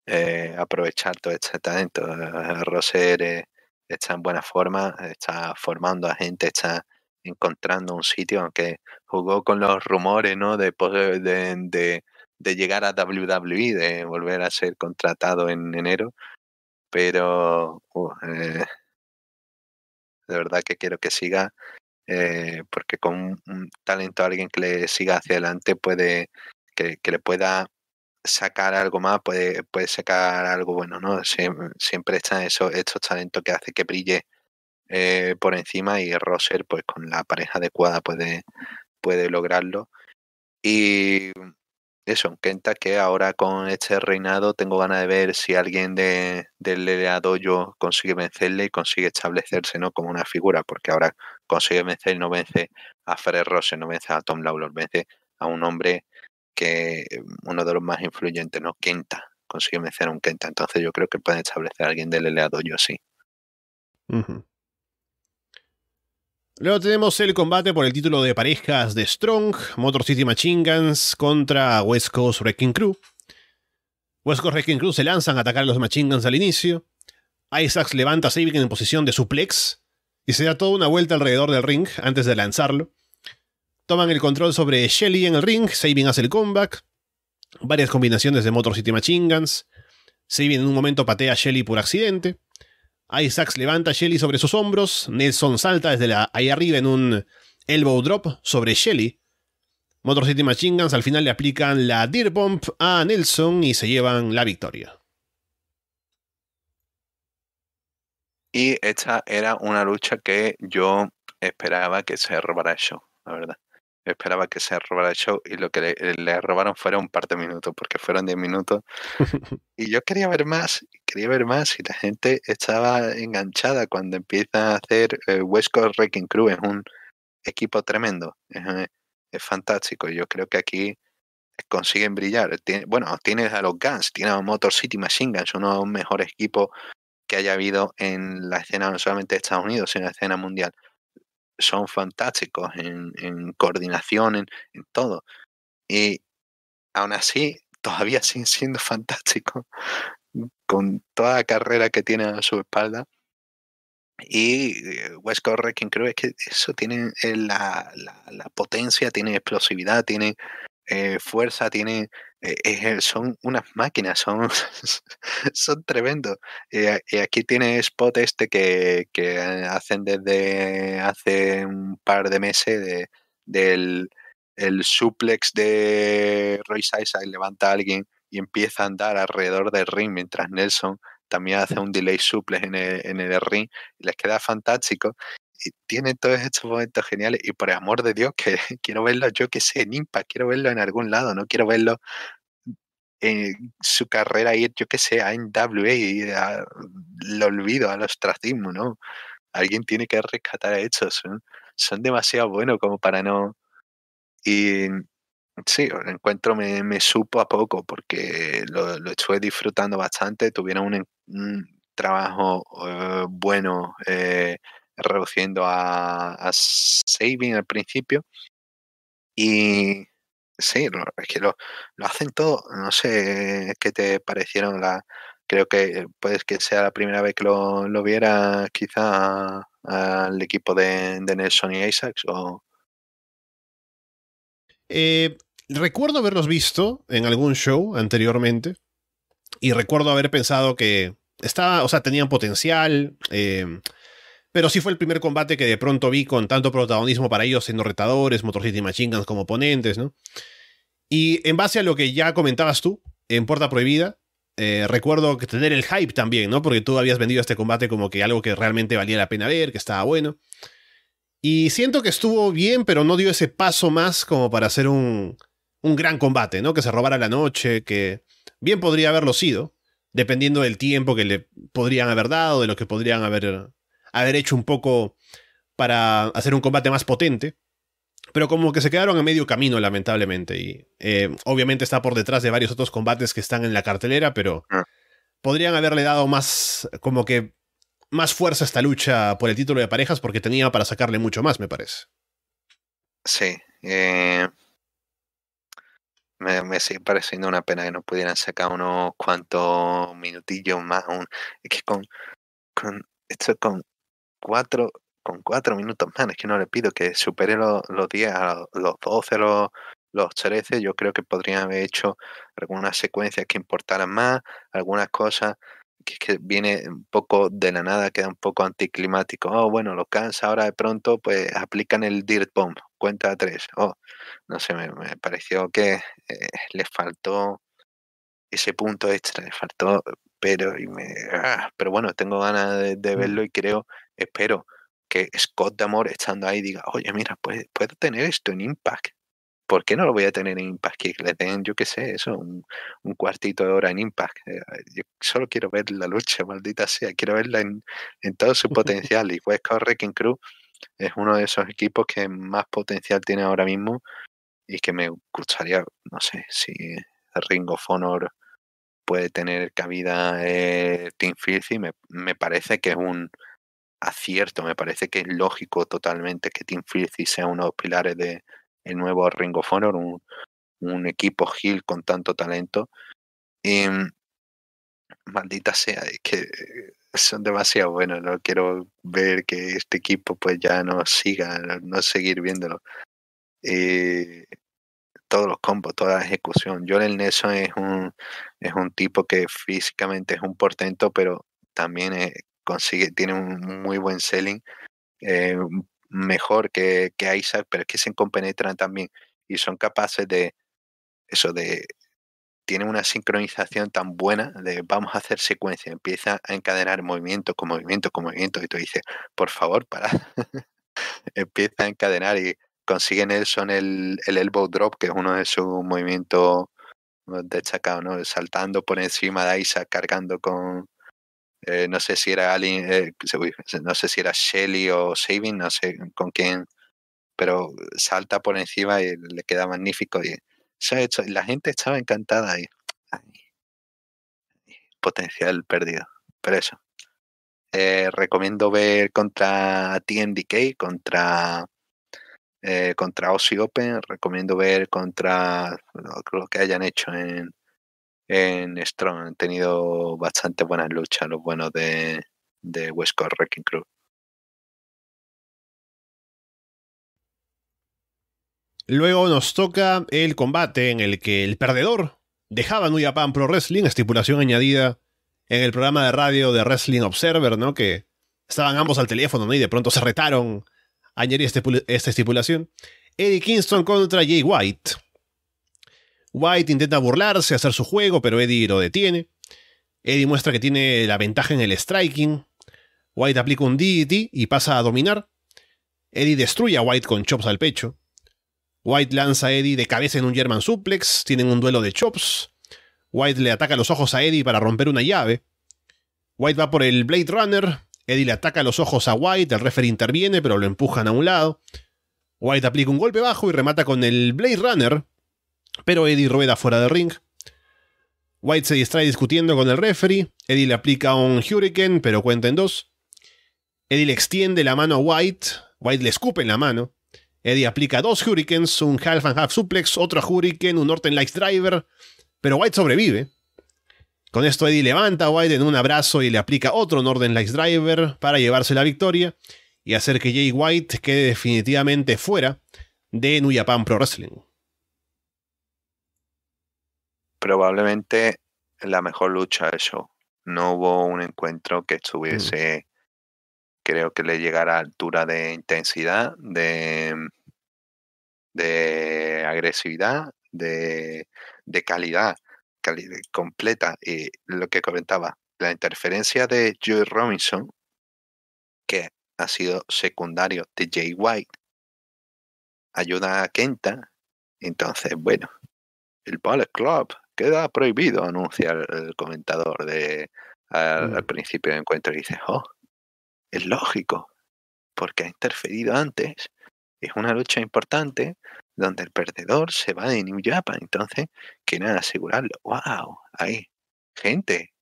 eh, aprovechar todo este talento. Eh, Roser está en buena forma, está formando a gente, está encontrando un sitio, aunque jugó con los rumores, ¿no? De, de, de, llegar a WWE, de volver a ser contratado en enero. Pero uh, eh, de verdad que quiero que siga, eh, porque con un, talento, alguien que le siga hacia adelante, puede que, le pueda sacar algo más, puede, puede sacar algo bueno, ¿no? siempre están eso estos talentos que hace que brille eh, por encima y Roser pues con la pareja adecuada puede, puede lograrlo. Y eso, Kenta que ahora con este reinado tengo ganas de ver si alguien de, del LLA Dojo consigue vencerle y consigue establecerse ¿no? como una figura, porque ahora consigue vencer y no vence a Fred Rose, no vence a Tom Lawlor, vence a un hombre que mm, uno de los más influyentes, ¿no? Kenta, consigue vencer a un Kenta. Entonces yo creo que puede establecer a alguien del LLA Dojo, sí. Luego tenemos el combate por el título de parejas de Strong, Motor City Machine Guns contra West Coast Wrecking Crew. West Coast Wrecking Crew se lanzan a atacar a los Machine Guns al inicio. Isaacs levanta a Sabin en posición de suplex y se da toda una vuelta alrededor del ring antes de lanzarlo. Toman el control sobre Shelly en el ring, Sabin hace el comeback, varias combinaciones de Motor City Machine Guns. Sabin en un momento patea a Shelly por accidente. Isaacs levanta a Shelly sobre sus hombros. Nelson salta desde la, ahí arriba en un elbow drop sobre Shelly. Motor City Machine Guns al final le aplican la Deer Bomb a Nelson y se llevan la victoria. Y esta era una lucha que yo esperaba que se robara el show, la verdad. esperaba que se robara el show y lo que le, robaron fueron un par de minutos, porque fueron 10 minutos. y yo quería ver más quería ver más y la gente estaba enganchada cuando empieza a hacer eh, West Coast Wrecking Crew. Es un equipo tremendo, es, eh, fantástico. Yo creo que aquí consiguen brillar. bueno, tienes a los Guns, tienes a Motor City Machine Guns, uno de los mejores equipos que haya habido en la escena no solamente de Estados Unidos, sino en la escena mundial. Son fantásticos en, coordinación, en, en todo. Y aún así, todavía siguen siendo fantásticos con toda la carrera que tiene a su espalda. Y eh, West Wrecking Crew es que eso tiene eh, la, la, potencia, tiene explosividad, tiene eh, fuerza, tiene, son unas máquinas, son, son tremendos. Y, aquí tiene Spot este que, que, hacen desde hace un par de meses del el suplex de Roy Isaac, levanta a alguien y empieza a andar alrededor del ring mientras Nelson también hace un delay suple en el, en el ring les queda fantástico y tiene todos estos momentos geniales y por el amor de Dios que quiero verlo yo que sé en Impact, quiero verlo en algún lado, no quiero verlo en su carrera ir yo que sé a NWA y lo olvido al ostracismo, ¿no? Alguien tiene que rescatar a estos, ¿no? son demasiado buenos como para no y Sí, el encuentro me, me supo a poco porque lo, lo estuve disfrutando bastante. Tuvieron un, trabajo eh, bueno eh, reduciendo a, a, Saving al principio. Y sí, lo, es que lo, lo, hacen todo. No sé qué te parecieron la. Creo que puedes que sea la primera vez que lo, lo viera quizá al equipo de, de Nelson y Isaacs o. Eh, recuerdo haberlos visto en algún show anteriormente y recuerdo haber pensado que estaba, o sea, tenían potencial, eh, pero sí fue el primer combate que de pronto vi con tanto protagonismo para ellos, siendo retadores, Motor City Machine como oponentes, ¿no? Y en base a lo que ya comentabas tú, en Puerta Prohibida, eh, recuerdo que tener el hype también, ¿no? Porque tú habías vendido este combate como que algo que realmente valía la pena ver, que estaba bueno. Y siento que estuvo bien, pero no dio ese paso más como para hacer un, un gran combate, ¿no? Que se robara la noche, que bien podría haberlo sido, dependiendo del tiempo que le podrían haber dado, de lo que podrían haber, haber hecho un poco para hacer un combate más potente. Pero como que se quedaron a medio camino, lamentablemente. Y eh, obviamente está por detrás de varios otros combates que están en la cartelera, pero ah. podrían haberle dado más, como que más fuerza a esta lucha por el título de parejas porque tenía para sacarle mucho más, me parece. Sí. Eh, me, sigue pareciendo una pena que no pudieran sacar unos cuantos minutillos más. es que con, con esto con cuatro con cuatro minutos más, es que no le pido que supere los, 10 los 12, los, los 13, yo creo que podrían haber hecho algunas secuencias que importaran más, algunas cosas que, que viene un poco de la nada, queda un poco anticlimático. Oh, bueno, lo cansa ahora de pronto, pues aplican el Dirt Bomb cuenta a tres. Oh, no sé, me, pareció que eh, le faltó ese punto extra, le faltó, pero, y me, ah, pero bueno, tengo ganas de, mm. verlo y creo, espero que Scott Damore estando ahí diga, oye, mira, pues, puedo tener esto en Impact. ¿Por qué no lo voy a tener en Impact? Que le den, yo qué sé, eso, un, cuartito de hora en Impact. Eh, yo solo quiero ver la lucha, maldita sea. Quiero verla en, todo su potencial. Y pues Correcting Crew, es uno de esos equipos que más potencial tiene ahora mismo y que me gustaría, no sé, si Ring of Honor puede tener cabida eh, Team Filthy, me, me parece que es un acierto, me parece que es lógico totalmente que Team Filthy sea uno de los pilares del el nuevo Ring of Honor, un, equipo Hill con tanto talento. Em, maldita sea, es que eh, son demasiado buenos, no quiero ver que este equipo pues ya no siga, no seguir viéndolo. Eh, todos los combos, toda la ejecución. jordan Nelson es un, es un tipo que físicamente es un portento, pero también eh, consigue, tiene un muy buen selling, mejor que, que Isaac, pero es que se compenetran también y son capaces de eso, de tiene una sincronización tan buena de vamos a hacer secuencia, empieza a encadenar movimiento con movimiento con movimiento y tú dices, por favor, para. empieza a encadenar y consigue Nelson el, el elbow drop, que es uno de sus movimientos destacados, ¿no? Saltando por encima de Isaac, cargando con, eh, no sé si era alguien, eh, no sé si era Shelly o Sabin, no sé con quién, pero salta por encima y le queda magnífico y se ha hecho, la gente estaba encantada ahí. potencial perdido. Pero eso. Eh, recomiendo ver contra TNDK contra eh, contra Open, recomiendo ver contra lo, que hayan hecho en, en Strong. Han tenido bastante buenas luchas los buenos de, de West Coast Wrecking Crew. Luego nos toca el combate en el que el perdedor dejaba New Japan Pro Wrestling, estipulación añadida en el programa de radio de Wrestling Observer, ¿no? Que estaban ambos al teléfono, Y de pronto se retaron a añadir esta estipulación. Eddie Kingston contra Jay White. White intenta burlarse, hacer su juego, pero Eddie lo detiene. Eddie muestra que tiene la ventaja en el striking. White aplica un DDT y pasa a dominar. Eddie destruye a White con chops al pecho. White lanza a Eddie de cabeza en un German suplex, tienen un duelo de chops. White le ataca los ojos a Eddie para romper una llave. White va por el Blade Runner, Eddie le ataca los ojos a White, el referee interviene pero lo empujan a un lado. White aplica un golpe bajo y remata con el Blade Runner, pero Eddie rueda fuera del ring. White se distrae discutiendo con el referee, Eddie le aplica un Hurricane pero cuenta en dos. Eddie le extiende la mano a White, White le escupe en la mano. Eddie aplica dos Hurricanes, un half and half suplex, otro Hurricane, un Norton Lights Driver, pero White sobrevive. Con esto Eddie levanta a White en un abrazo y le aplica otro Northern Lights Driver para llevarse la victoria y hacer que Jay White quede definitivamente fuera de New Pro Wrestling. Probablemente la mejor lucha de show. No hubo un encuentro que estuviese, mm. creo que le llegara a altura de intensidad, de, de agresividad, de, calidad, completa. Y lo que comentaba, la interferencia de Joey Robinson, que ha sido secundario de Jay White, ayuda a Kenta. Entonces, bueno, el Ballet Club queda prohibido, anuncia el comentador de, al, mm. al principio del encuentro. Y dice, oh, es lógico, porque ha interferido antes es una lucha importante donde el perdedor se va de New Japan. Entonces, quieren asegurarlo. ¡Wow! Hay gente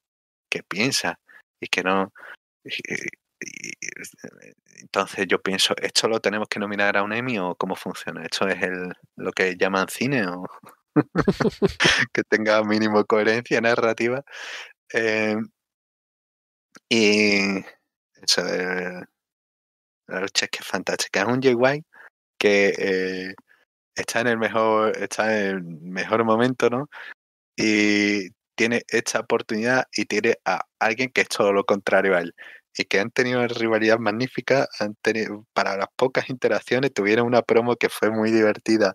que piensa y que no. Entonces yo pienso, ¿esto lo tenemos que nominar a un Emmy o cómo funciona? ¿Esto es el, lo que llaman cine o que tenga mínimo coherencia narrativa? Eh, y eso la lucha es que es fantástica. Es un Jay White que eh, está en el mejor, está en el mejor momento, ¿no? Y tiene esta oportunidad y tiene a alguien que es todo lo contrario a él y que han tenido una rivalidad magnífica. tenido, para las pocas interacciones tuvieron una promo que fue muy divertida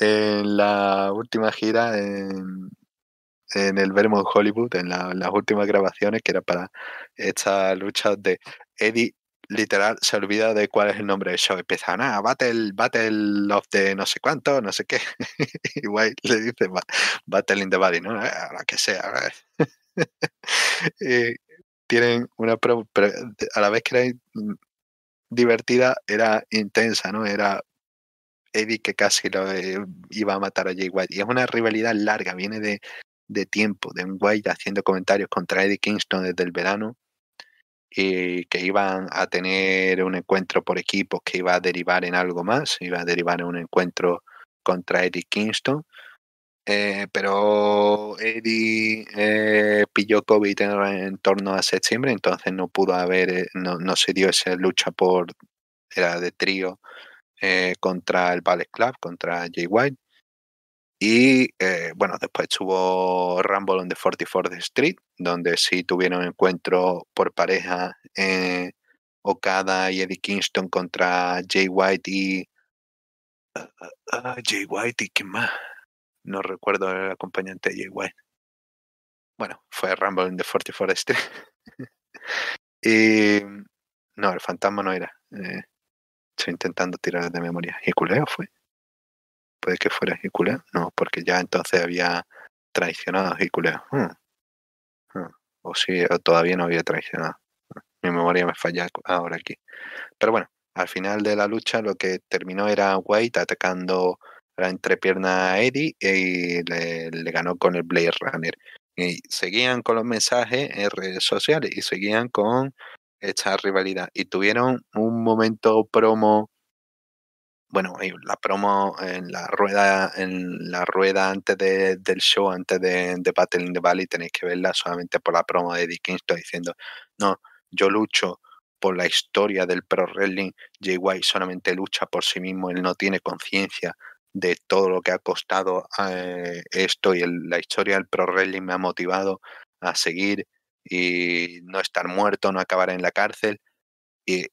en la última gira en, el Vermont Hollywood, en, en, las últimas grabaciones que era para esta lucha de Eddie literal se olvida de cuál es el nombre de show. a ah, Battle, Battle of the no sé cuánto, no sé qué. y White le dice Battle in the Body, ¿no? A ah, la que sea. tienen una pero a la vez que era divertida, era intensa, ¿no? Era Eddie que casi lo eh, iba a matar a Jay White. Y es una rivalidad larga, viene de, de tiempo, de un White haciendo comentarios contra Eddie Kingston desde el verano y que iban a tener un encuentro por equipos que iba a derivar en algo más, iba a derivar en un encuentro contra Eddie Kingston. Eh, pero Eddie eh, pilló COVID en, torno a septiembre, entonces no pudo haber, eh, no, se dio esa lucha por, era de trío contra el Ballet Club, contra Jay White. Y eh, bueno, después tuvo Rumble on the 44th Street, donde sí tuvieron encuentro por pareja eh, Okada y Eddie Kingston contra Jay White y. Ah, ah, ah, Jay White y qué más. No recuerdo el acompañante de Jay White. Bueno, fue Rumble on the 44th Street. y. No, el fantasma no era. Eh, estoy intentando tirar de memoria. ¿Y culeo fue? puede que fuera no, porque ya entonces había traicionado a hmm, hmm. O sí, o todavía no había traicionado. Mi memoria me falla ahora aquí. Pero bueno, al final de la lucha lo que terminó era White atacando la entrepierna a Eddie y le, ganó con el Blade Runner. Y seguían con los mensajes en redes sociales y seguían con esta rivalidad. Y tuvieron un momento promo bueno, la promo en la rueda, en la rueda antes del show, antes de, de, Battle in the Valley, tenéis que verla solamente por la promo de Dick Kingston diciendo, no, yo lucho por la historia del pro wrestling, Jay White solamente lucha por sí mismo, él no tiene conciencia de todo lo que ha costado eh, esto y la historia del pro wrestling me ha motivado a seguir y no estar muerto, no acabar en la cárcel. Y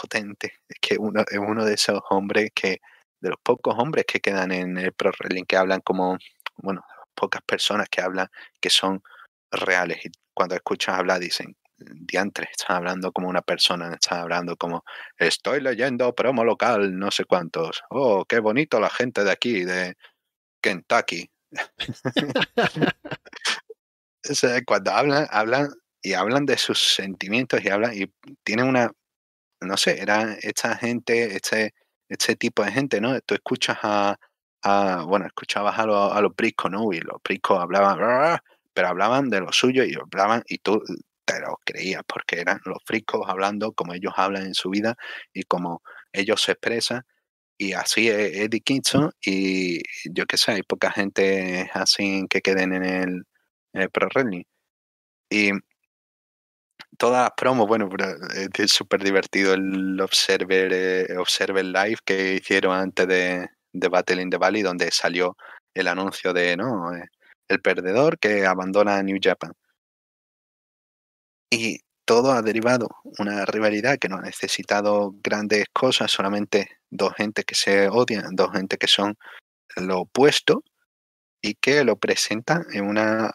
potente, que uno, es uno de esos hombres que, de los pocos hombres que quedan en el pro que hablan como, bueno, pocas personas que hablan que son reales. Y cuando escuchas hablar dicen, diantres, están hablando como una persona, están hablando como, estoy leyendo promo local, no sé cuántos. Oh, qué bonito la gente de aquí, de Kentucky. cuando hablan, hablan y hablan de sus sentimientos y hablan y tienen una no sé, era esta gente, este, este tipo de gente, ¿no? Tú escuchas a, bueno, escuchabas a los, a los briscos, ¿no? Y los briscos hablaban, pero hablaban de lo suyo y hablaban, y tú te lo creías, porque eran los briscos hablando como ellos hablan en su vida y como ellos se expresan. Y así es Eddie Kingston, y yo qué sé, hay poca gente así que queden en el, en pro Y todas las promos, bueno, eh, es súper divertido el Observer, eh, Observer Live que hicieron antes de, de Battle in the Valley, donde salió el anuncio de, ¿no? Eh, el perdedor que abandona New Japan. Y todo ha derivado una rivalidad que no ha necesitado grandes cosas, solamente dos gentes que se odian, dos gentes que son lo opuesto y que lo presentan en una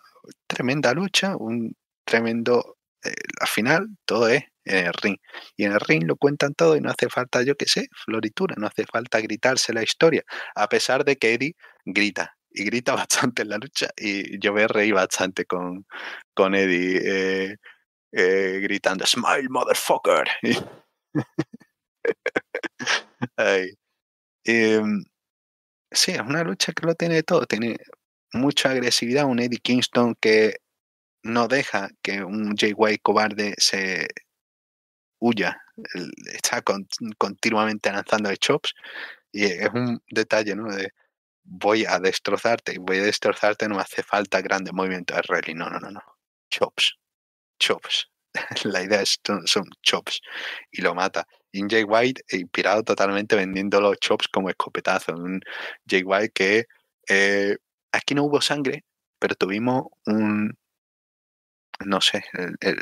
tremenda lucha, un tremendo eh, al final todo es en el ring. Y en el ring lo cuentan todo y no hace falta, yo qué sé, floritura, no hace falta gritarse la historia, a pesar de que Eddie grita. Y grita bastante en la lucha y yo me reí bastante con, con Eddie eh, eh, gritando, Smile, motherfucker. Em, sí, es una lucha que lo tiene todo. Tiene mucha agresividad, un Eddie Kingston que no deja que un Jay White cobarde se huya. Está continuamente lanzando chops y es un detalle, ¿no? De voy a destrozarte y voy a destrozarte, no hace falta grande movimiento de rally. No, no, no, no. Chops. Chops. La idea es, son chops y lo mata. Y Jay White, inspirado totalmente vendiendo los chops como escopetazo. Un Jay White que eh, aquí no hubo sangre, pero tuvimos un, no sé eh,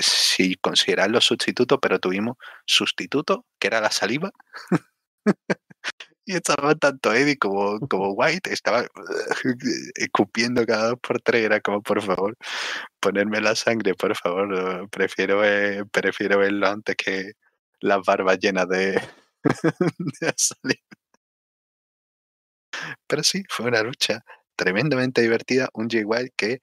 si considerar los sustitutos, pero tuvimos sustituto, que era la saliva. y estaba tanto Eddie como, como White, estaba eh, escupiendo cada dos por tres, era como, por favor, ponerme la sangre, por favor, prefiero, prefiero verlo antes que las barbas llenas de, saliva. Pero sí, fue una lucha tremendamente divertida, un Jay White que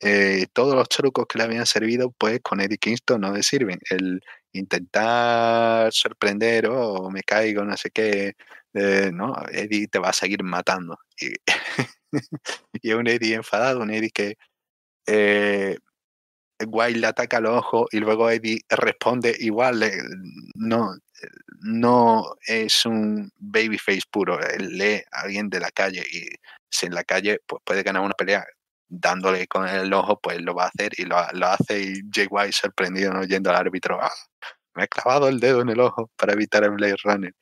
eh, todos los trucos que le habían servido, pues con Eddie Kingston no le sirven. El intentar sorprender, o oh, me caigo, no sé qué, eh, no, Eddie te va a seguir matando. Y, y un Eddie enfadado, un Eddie que eh, le ataca al ojo y luego Eddie responde igual. Eh, no, no es un babyface puro. Lee a alguien de la calle y si en la calle pues puede ganar una pelea, dándole con el ojo, pues lo va a hacer y lo, hace y Jay White sorprendido, ¿no? Yendo al árbitro, ah, me ha clavado el dedo en el ojo para evitar el Blade Runner.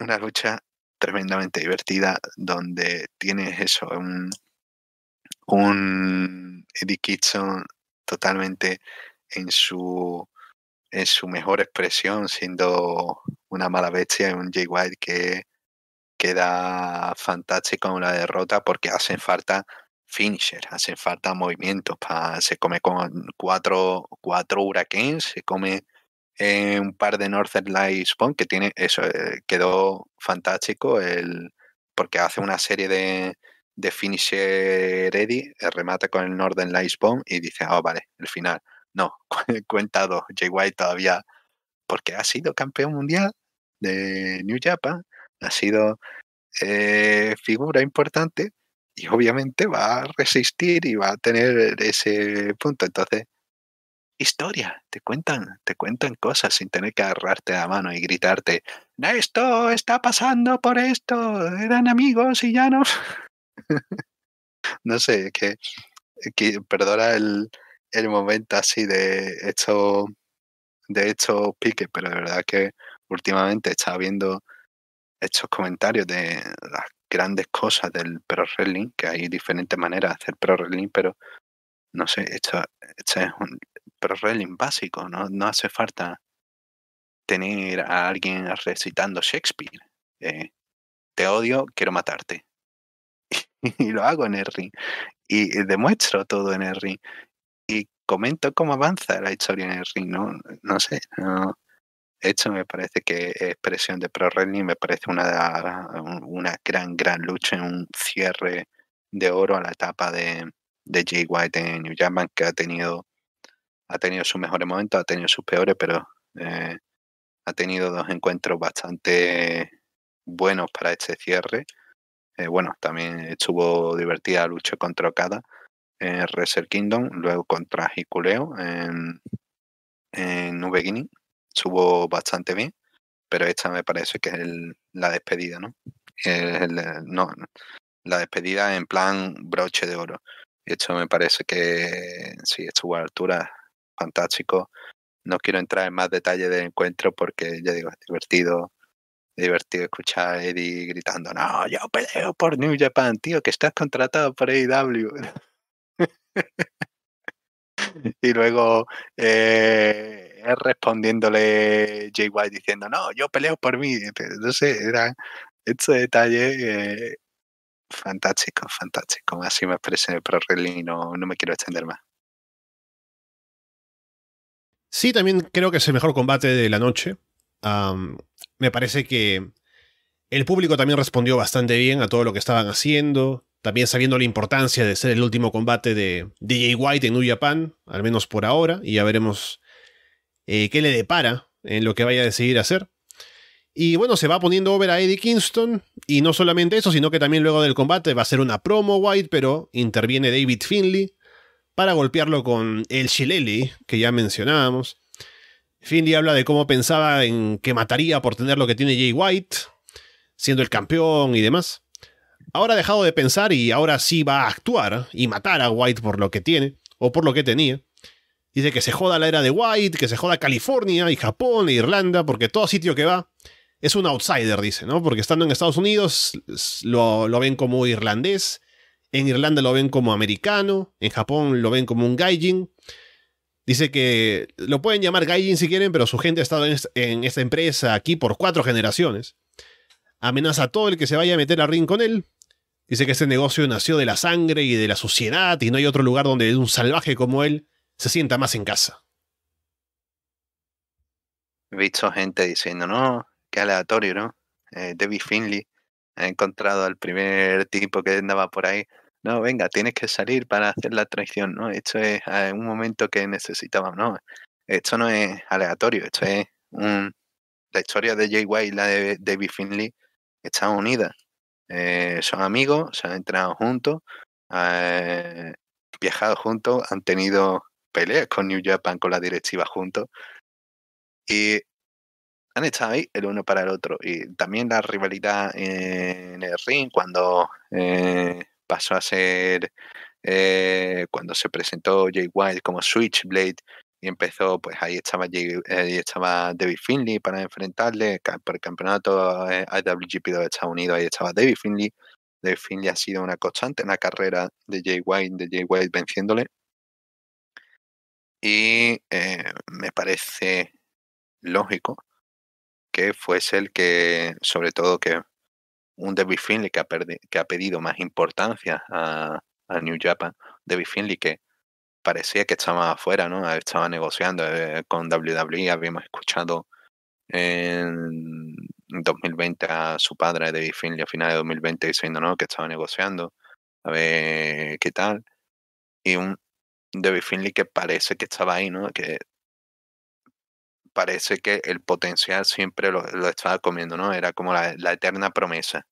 Una lucha tremendamente divertida donde tienes eso, un, un Eddie Kitson totalmente en su, en su mejor expresión, siendo una mala bestia un Jay White que queda fantástico en la derrota porque hacen falta finisher, hacen falta movimientos. Para, se come con cuatro, cuatro huracanes se come eh, un par de Northern Lights Bomb que tiene eso, eh, quedó fantástico el, porque hace una serie de, finisher ready, eh, remata con el Northern Lights bomb y dice, oh, vale, el final. No, cuenta dos, Jay White todavía, porque ha sido campeón mundial de New Japan, ha sido figura importante, y obviamente va a resistir y va a tener e-, ese punto. Entonces, historia, te cuentan, te cuentan cosas sin tener que agarrarte la mano y gritarte, esto está pasando por esto, eran amigos y ya no. no sé, que, perdona el, momento así de hecho, de hecho pique, pero de verdad que últimamente estaba viendo estos comentarios de las grandes cosas del pro wrestling, que hay diferentes maneras de hacer pro wrestling, pero no sé, esto, es un pro wrestling básico, no, no hace falta tener a alguien recitando Shakespeare. Eh, te odio, quiero matarte. y lo hago en el Y demuestro todo en el Y comento cómo avanza la historia en el ¿no? No sé, no, hecho, me parece que expresión de Pro Wrestling me parece una, una gran, gran lucha en un cierre de oro a la etapa de, de Jay White en New Japan, que ha tenido, ha tenido sus mejores momentos, ha tenido sus peores, pero eh, ha tenido dos encuentros bastante buenos para este cierre. Eh, bueno, también estuvo divertida la lucha contra Okada en Reser Kingdom, luego contra Hikuleo en, en New Beginning subo bastante bien, pero esta me parece que es la despedida, eh, ¿no? no, la despedida en plan broche de oro. Esto me parece que sí, estuvo a altura, fantástico. No quiero entrar en más detalle del encuentro porque ya digo, es divertido, divertido escuchar a Eddie gritando, no, yo peleo por New Japan, tío, que estás contratado por AEW. y luego eh, respondiéndole Jay White diciendo, no, yo peleo por mí. Este, entonces, eran estos detalles eh, fantástico fantástico Así me expresé el Pro no, no me quiero extender más. Sí, también creo que es el mejor combate de la noche. me parece que el público también respondió bastante bien a todo lo que estaban haciendo, también sabiendo la importancia de ser el último combate de DJ White en New Japan, al menos por ahora, y ya veremos eh, qué le depara en lo que vaya a decidir hacer. Y bueno, se va poniendo over a Eddie Kingston. Y no solamente eso, sino que también luego del combate va a ser una promo White, pero interviene David Finley para golpearlo con el Shileli, que ya mencionábamos. Finley habla de cómo pensaba en que mataría por tener lo que tiene Jay White, siendo el campeón y demás. Ahora ha dejado de pensar y ahora sí va a actuar y matar a White por lo que tiene o por lo que tenía. Dice que se joda la era de White, que se joda California y Japón e Irlanda, porque todo sitio que va es un outsider, dice, ¿no? Porque estando en Estados Unidos lo, lo ven como irlandés, en Irlanda lo ven como americano, en Japón lo ven como un gaijin. Dice que lo pueden llamar gaijin si quieren, pero su gente ha estado en, en esta empresa aquí por cuatro generaciones. Amenaza a todo el que se vaya a meter a ring con él. Dice que este negocio nació de la sangre y de la suciedad y no hay otro lugar donde un salvaje como él se sienta más en casa. He visto gente diciendo, no, qué aleatorio, ¿no? Eh, David Finley ha encontrado al primer tipo que andaba por ahí. No, venga, tienes que salir para hacer la traición, ¿no? Esto es ah, un momento que necesitábamos, ¿no? Esto no es aleatorio, esto es un... La historia de Jay White y la de David Finley están unidas. Eh, son amigos, se han entrenado juntos, han eh, viajado juntos, han tenido peleas con New Japan, con la directiva junto Y han estado ahí el uno para el otro. Y también la rivalidad en el ring, cuando eh, pasó a ser, eh, cuando se presentó Jay White como Switchblade y empezó, pues ahí estaba, Jay, estaba David Finley para enfrentarle por el campeonato eh, IWGP de Estados Unidos, ahí estaba David Finley. David Finley ha sido una constante en la carrera de Jay White, de Jay White venciéndole y eh, me parece lógico que fuese el que, sobre todo que un David Finley que ha, pedido más importancia a, New Japan, David Finley que parecía que estaba afuera, ¿no? Estaba negociando eh, con WWE, habíamos escuchado en 2020 a su padre, David Finley, a finales de 2020 diciendo, ¿no? Que estaba negociando, a ver qué tal. Y un, David Finley que parece que estaba ahí, ¿no? Que parece que el potencial siempre lo, estaba comiendo, ¿no? Era como la, eterna promesa.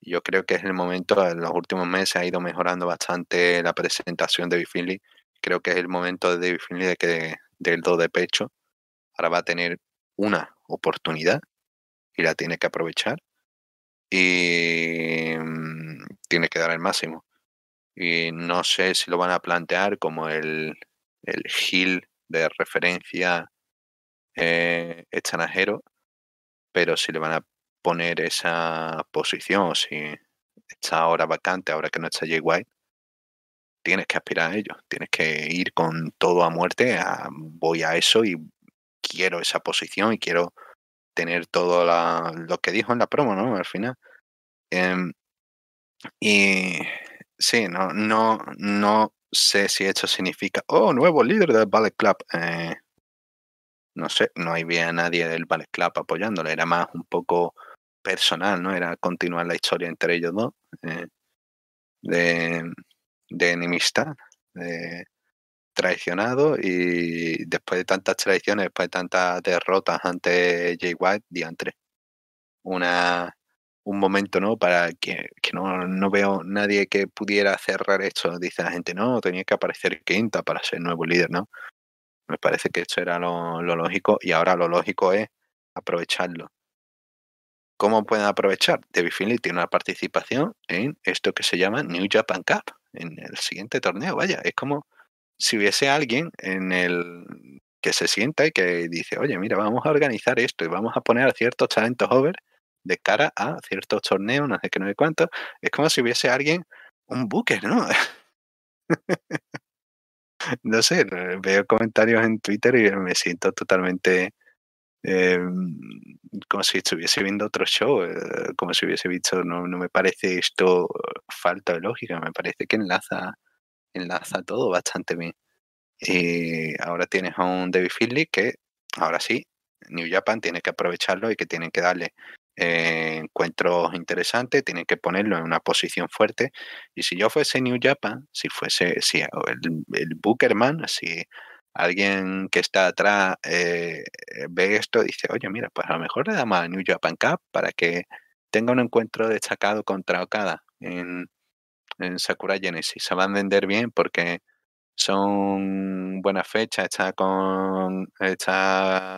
Yo creo que es el momento, en los últimos meses ha ido mejorando bastante la presentación de David Finley. Creo que es el momento de David Finley de que, del do de pecho. Ahora va a tener una oportunidad y la tiene que aprovechar y mm, tiene que dar el máximo. Y no sé si lo van a plantear como el, el de referencia eh, extranjero, pero si le van a poner esa posición, o si está ahora vacante, ahora que no está Jay White, tienes que aspirar a ello, tienes que ir con todo a muerte, a, voy a eso y quiero esa posición y quiero tener todo lo que dijo en la promo, ¿no? Al final. Em, y Sí, no, no, no sé si eso significa, oh, nuevo líder del Ballet Club. Eh, no sé, no había nadie del Ballet Club apoyándole, era más un poco personal, ¿no? Era continuar la historia entre ellos dos, eh, de, de, enemistad, de traicionado y después de tantas traiciones, después de tantas derrotas ante Jay White, diantre. Una un momento, ¿no? Para que, no, no, veo nadie que pudiera cerrar esto. Dice la gente, no, tenía que aparecer quinta para ser nuevo líder, ¿no? Me parece que esto era lo, lógico y ahora lo lógico es aprovecharlo. ¿Cómo pueden aprovechar? David Finley tiene una participación en esto que se llama New Japan Cup, en el siguiente torneo. Vaya, es como si hubiese alguien en el que se sienta y que dice, oye, mira, vamos a organizar esto y vamos a poner a ciertos talentos over de cara a ciertos torneos, no sé qué, no sé cuánto. Es como si hubiese alguien, un buque, ¿no? no sé, veo comentarios en Twitter y me siento totalmente em, como si estuviese viendo otro show, eh, como si hubiese visto, no, no me parece esto falta de lógica, me parece que enlaza, enlaza todo bastante bien. Y ahora tienes a un David Finley que, ahora sí, New Japan tiene que aprovecharlo y que tienen que darle eh, encuentros interesantes, tienen que ponerlo en una posición fuerte. Y si yo fuese New Japan, si fuese el, Bookerman, si alguien que está atrás eh, eh, ve esto, dice, oye, mira, pues a lo mejor le damos a New Japan Cup para que tenga un encuentro destacado contra Okada en, en Sakura Genesis. Se van a vender bien porque son buenas fechas, está con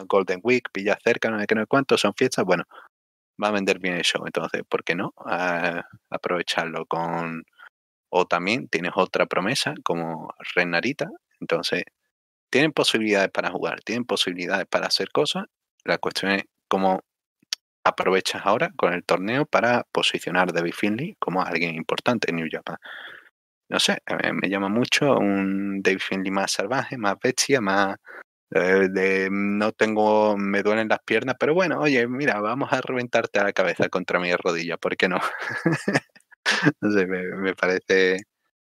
Golden Week, pilla cerca, no sé no sé cuánto, son fiestas, bueno, va a vender bien el show. Entonces, ¿por qué no ah, aprovecharlo con... O también tienes otra promesa como Renarita. Entonces, tienen posibilidades para jugar, tienen posibilidades para hacer cosas. La cuestión es cómo aprovechas ahora con el torneo para posicionar a David Finley como alguien importante en New Japan. No sé, eh, me llama mucho un David Finley más salvaje, más bestia, más eh, no tengo, me duelen las piernas, pero bueno, oye, mira, vamos a reventarte a la cabeza contra mi rodilla, ¿por qué no? me, parece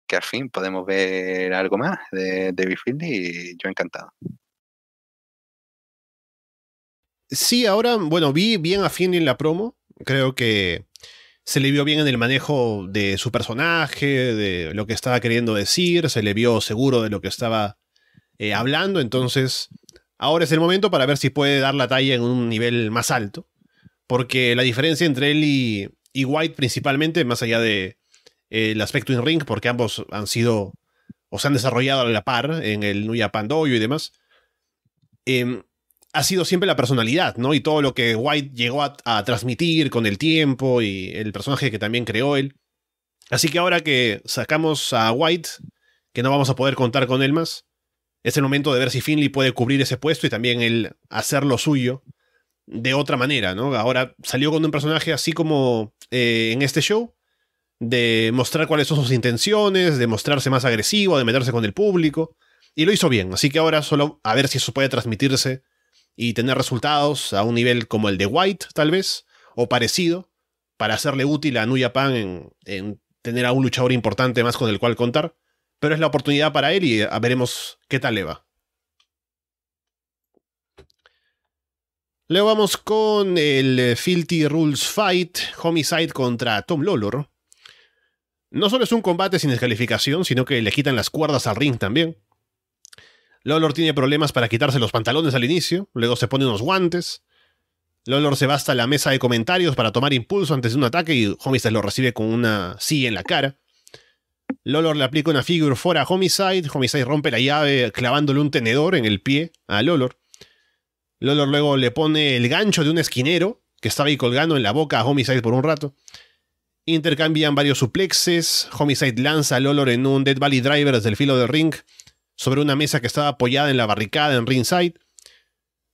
que al fin podemos ver algo más de David y yo encantado. Sí, ahora, bueno, vi bien a Finley en la promo, creo que se le vio bien en el manejo de su personaje, de lo que estaba queriendo decir, se le vio seguro de lo que estaba eh, hablando, entonces ahora es el momento para ver si puede dar la talla en un nivel más alto, porque la diferencia entre él y, White principalmente, más allá de eh, aspecto in ring, porque ambos han sido o se han desarrollado a la par en el Nuya Pandoyo y demás, em, ha sido siempre la personalidad, ¿no? Y todo lo que White llegó a transmitir con el tiempo y el personaje que también creó él. Así que ahora que sacamos a White, que no vamos a poder contar con él más, es el momento de ver si Finley puede cubrir ese puesto y también el hacer lo suyo de otra manera, ¿no? Ahora salió con un personaje así como eh, en este show, de mostrar cuáles son sus intenciones, de mostrarse más agresivo, de meterse con el público, y lo hizo bien, así que ahora solo a ver si eso puede transmitirse y tener resultados a un nivel como el de White, tal vez, o parecido, para hacerle útil a Nuya Pan en tener a un luchador importante más con el cual contar pero es la oportunidad para él y eh, veremos qué tal le va. Luego vamos con el eh, Filthy Rules Fight, Homicide contra Tom Lollor. No solo es un combate sin descalificación, sino que le quitan las cuerdas al ring también. Lolor tiene problemas para quitarse los pantalones al inicio, luego se pone unos guantes. Lolor se va hasta la mesa de comentarios para tomar impulso antes de un ataque y Homicide lo recibe con una sí en la cara. Lolor le aplica una figure fuera a Homicide. Homicide rompe la llave clavándole un tenedor en el pie a Lolor. Lolor luego le pone el gancho de un esquinero que estaba ahí colgando en la boca a Homicide por un rato. Intercambian varios suplexes. Homicide lanza a Lolor en un Dead Valley Driver desde el filo del ring sobre una mesa que estaba apoyada en la barricada en ringside.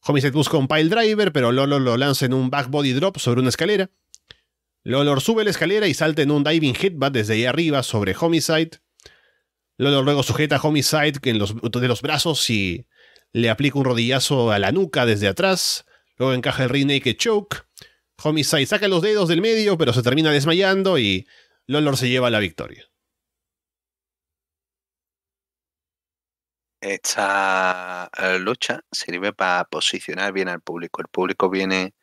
Homicide busca un pile driver, pero Lolor lo lanza en un back body drop sobre una escalera. Lolor sube la escalera y salta en un diving headbutt desde ahí arriba sobre Homicide. Lolor luego sujeta a Homicide en los, de los brazos y le aplica un rodillazo a la nuca desde atrás. Luego encaja el ring naked choke. Homicide saca los dedos del medio, pero se termina desmayando y Lolor se lleva la victoria. Esta eh, lucha sirve para posicionar bien al público. El público viene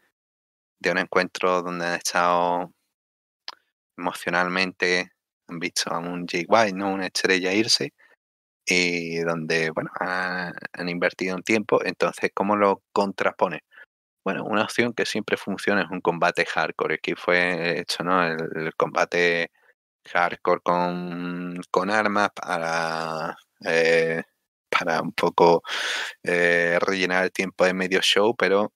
de un encuentro donde han estado emocionalmente, han visto a un J White, ¿no? una estrella irse, y donde bueno, han, invertido un tiempo, entonces ¿cómo lo contrapone? Bueno, una opción que siempre funciona es un combate hardcore. Aquí fue hecho, ¿no? El, combate hardcore con, con armas para, eh, para un poco eh, rellenar el tiempo de medio show, pero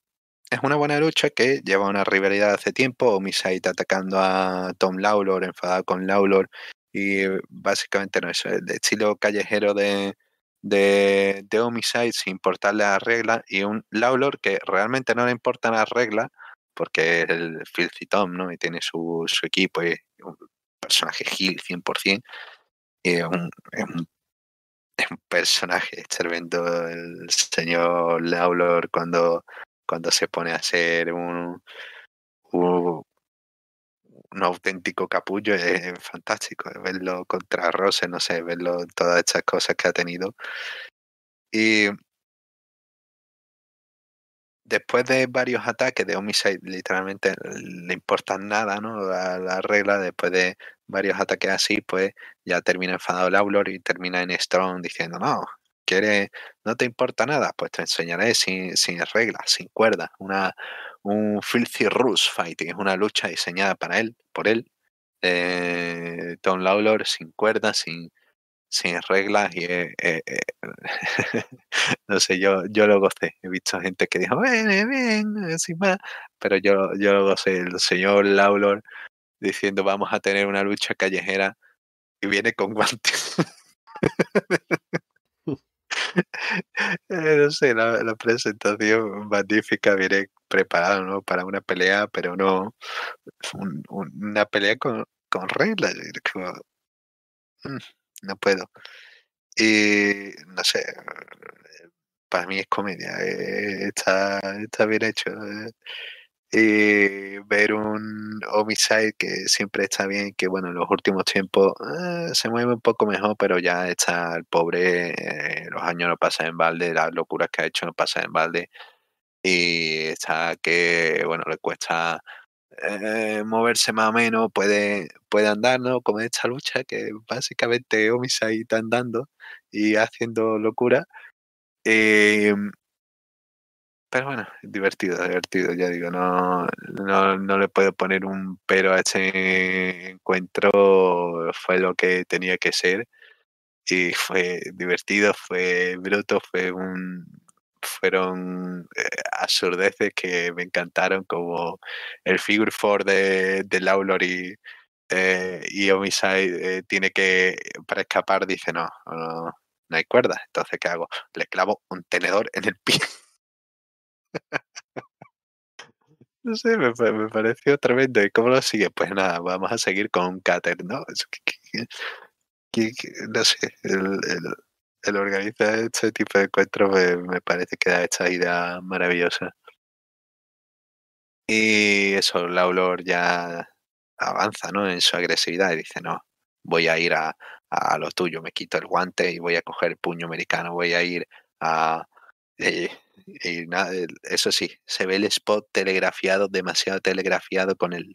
es una buena lucha que lleva una rivalidad hace tiempo, Omisite atacando a Tom Lawlor, enfadado con Lawlor, y básicamente no es el estilo callejero de, de, Homicide sin importarle las reglas, y un Lawlor que realmente no le importan las reglas, porque es el Filthy Tom, ¿no? Y tiene su, equipo, y un personaje Gil 100%, y es un, un personaje tremendo el señor Lawlor cuando cuando se pone a ser un, un, auténtico capullo, es, fantástico verlo contra Rose, no sé, verlo todas estas cosas que ha tenido. Y después de varios ataques de Homicide, literalmente le importa nada, ¿no? La, la, regla, después de varios ataques así, pues ya termina enfadado Aulor y termina en Strong diciendo, no, quieres, no te importa nada, pues te enseñaré sin, sin reglas, sin cuerdas, una, un filthy rush fighting, es una lucha diseñada para él, por él, Tom eh, Lawlor sin cuerdas, sin, sin reglas y no sé, yo, yo lo gocé. He visto gente que dijo, ven, eh, ven, sin más, pero yo, yo lo gocé. El señor Lawlor diciendo, vamos a tener una lucha callejera y viene con guantes. Eh, no sé, la, presentación magnífica, viene preparada para una pelea, pero no una pelea con, con reglas. Mm, no puedo. Y no sé, para mí es comedia, eh, está, está bien hecho. Eh y eh, ver un homicide que siempre está bien, que bueno, en los últimos tiempos eh, se mueve un poco mejor, pero ya está el pobre, eh, los años no pasan en balde, las locuras que ha hecho no pasan en balde, y está que, bueno, le cuesta moverse más o menos, puede, puede andar, ¿no? Como en esta lucha, que básicamente homicide está andando y haciendo locura. Eh, em, pero bueno, divertido, divertido. Ya digo, no, no, no le puedo poner un pero a ese encuentro. Fue lo que tenía que ser. Y fue divertido, fue bruto, fue un, fueron eh, absurdeces que me encantaron, como el Figure Four de, de eh, y Omisai eh, tiene que, para escapar, dice no, no, hay cuerda, entonces ¿qué hago? Le clavo un tenedor en el pie. No sé, me, pareció tremendo. ¿Y cómo lo sigue? Pues nada, vamos a seguir con Cater, ¿no? no sé, el, el, el, organizar este tipo de encuentros me, parece que da esta idea maravillosa. Y eso, la ya avanza, ¿no? En su agresividad y dice, no, voy a ir a, a lo tuyo, me quito el guante y voy a coger el puño americano, voy a ir a... Eh, nada, eso sí, se ve el spot telegrafiado, demasiado telegrafiado con el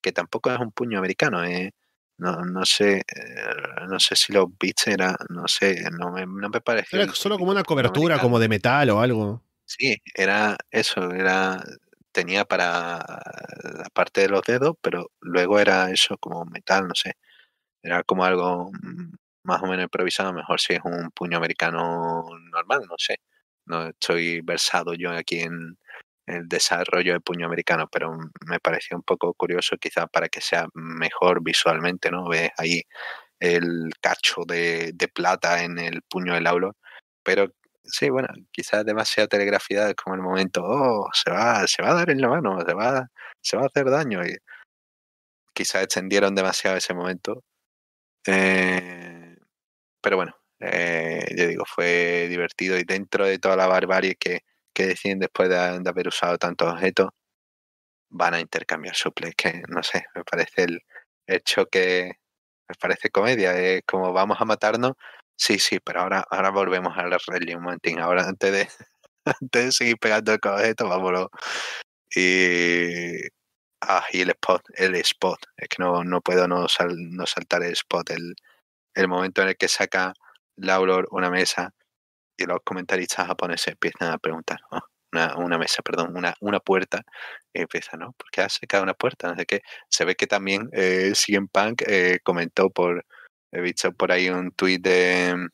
que tampoco es un puño americano, ¿eh? No, no sé, eh, no sé si lo viste, era, no sé, no me, no solo como una cobertura, como de metal o algo. Sí, era eso, era tenía para la parte de los dedos, pero luego era eso como metal, no sé. Era como algo mm, más o menos improvisado, mejor si es un puño americano normal, no sé. No estoy versado yo aquí en el desarrollo de puño americano, pero me pareció un poco curioso quizás para que sea mejor visualmente, ¿no? Ves ahí el cacho de, plata en el puño del aula, pero sí, bueno, quizás demasiada telegrafía como el momento, oh, se va, se va a dar en la mano, se va, se va a hacer daño. Y quizás extendieron demasiado ese momento. Eh, pero bueno, eh, yo digo, fue divertido y dentro de toda la barbarie que, que deciden después de, haber usado tantos objetos, van a intercambiar suples, que no sé, me parece el hecho que me parece comedia, es como vamos a matarnos, sí, sí, pero ahora, ahora volvemos al rally un momentín, ahora antes de, antes de seguir pegando el objeto, vámonos. Y, ah, y el spot, el spot, es que no, no puedo no, saltar el spot, el momento en el que saca lauro una mesa y los comentaristas japoneses empiezan a preguntar, una, una, mesa, perdón, una, una puerta, y empiezan, ¿no? porque qué hace cada una puerta? No sé qué. Se ve que también si eh, en Punk eh, comentó por, he visto por ahí un tuit de,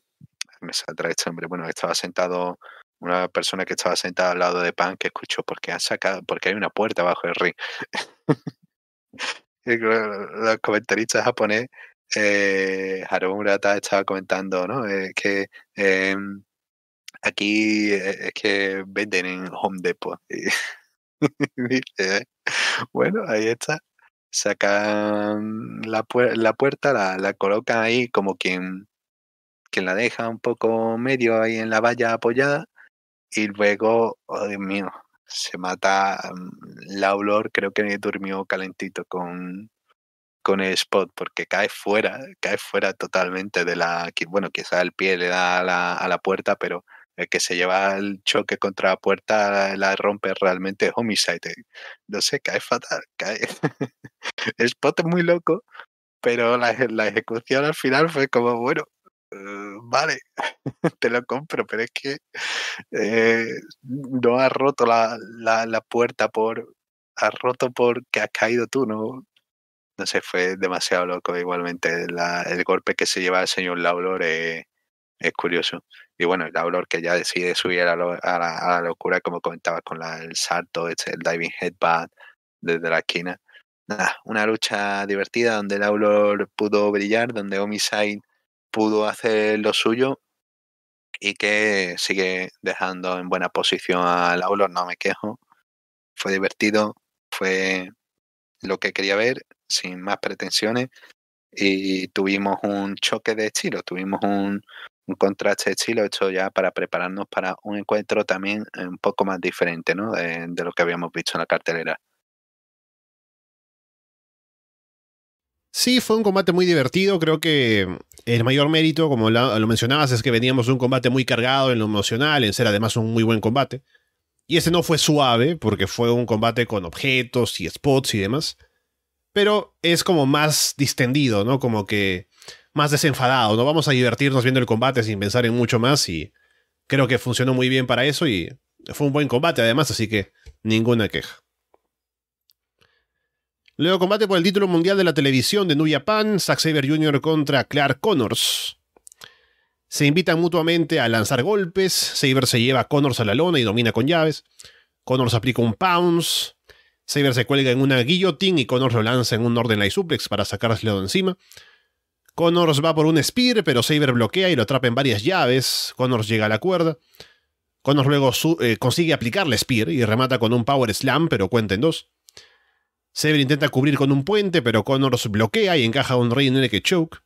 me saldrá este hombre, bueno, estaba sentado, una persona que estaba sentada al lado de Punk que escuchó, porque ha sacado, porque hay una puerta abajo el ring? los comentaristas japoneses eh, Murata estaba comentando, ¿no? Es que em, aquí eh, es que venden en Home Depot. bueno, ahí está. Sacan la, puerta, la, colocan ahí como quien, quien la deja un poco medio ahí en la valla apoyada. Y luego, oh, Dios mío, se mata mm, la olor, creo que durmió calentito con, con el spot porque cae fuera, cae fuera totalmente de la. Bueno, quizá el pie le da a la, puerta, pero el que se lleva el choque contra la puerta eh, la rompe realmente homicide. No sé, cae fatal, cae. el spot es muy loco, pero la, la ejecución al final fue como, bueno, eh, vale, te lo compro, pero es que eh, no has roto la, puerta por. Has roto porque has caído tú, no, no sé, fue demasiado loco igualmente. el golpe que se lleva el señor Laulor eh, es, curioso. Y bueno, Laulor que ya decide subir a, la, locura, como comentaba con el salto, este, el diving headbutt desde la esquina. Nada, una lucha divertida donde Laulor pudo brillar, donde Homicide pudo hacer lo suyo y que sigue dejando en buena posición a Laulor, no me quejo. Fue divertido, fue lo que quería ver sin más pretensiones, y tuvimos un choque de estilo tuvimos un, un contraste de estilo hecho ya para prepararnos para un encuentro también eh, un poco más diferente ¿no? de, de lo que habíamos visto en la cartelera. Sí, fue un combate muy divertido. Creo que el mayor mérito, como lo mencionabas, es que veníamos de un combate muy cargado en lo emocional, en ser además un muy buen combate. Y ese no fue suave, porque fue un combate con objetos y spots y demás pero es como más distendido, ¿no? Como que más desenfadado, ¿no? Vamos a divertirnos viendo el combate sin pensar en mucho más y creo que funcionó muy bien para eso y fue un buen combate además, así que ninguna queja. Luego combate por el título mundial de la televisión de New Japan, Zack Saber Jr. contra Clark Connors. Se invitan mutuamente a lanzar golpes, Saber se lleva a Connors a la lona y domina con llaves. Connors aplica un pounce, Saber se cuelga en una guillotine y Connors lo lanza en un orden light Suplex para sacárselo de encima. Connors va por un Spear, pero Saber bloquea y lo atrapa en varias llaves. Connors llega a la cuerda. Connors luego eh, consigue aplicarle Spear y remata con un Power Slam, pero cuenta en dos. Saber intenta cubrir con un puente, pero Connors bloquea y encaja un Rey en que choke.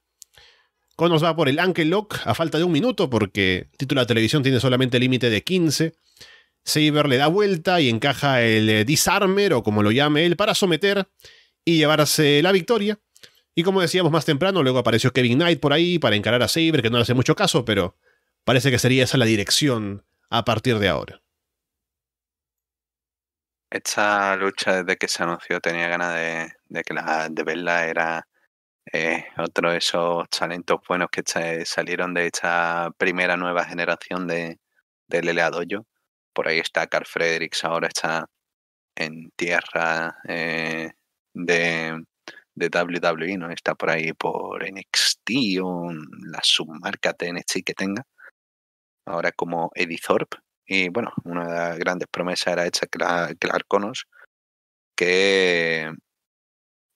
Connors va por el Ankle Lock a falta de un minuto porque el título de televisión tiene solamente límite de 15. Saber le da vuelta y encaja el eh, disarmer o como lo llame él para someter y llevarse la victoria. Y como decíamos más temprano, luego apareció Kevin Knight por ahí para encarar a Saber, que no le hace mucho caso, pero parece que sería esa la dirección a partir de ahora. Esta lucha desde que se anunció tenía ganas de, que la, de verla. Era eh, otro de esos talentos buenos que salieron de esta primera nueva generación de, de Lele por ahí está Carl Fredericks, ahora está en tierra eh, de, WWE, e, ¿no? Está por ahí por NXT o la submarca de NXT que tenga. Ahora como Eddie Thorpe. Y bueno, una de las grandes promesas era hecha Clark Connors, que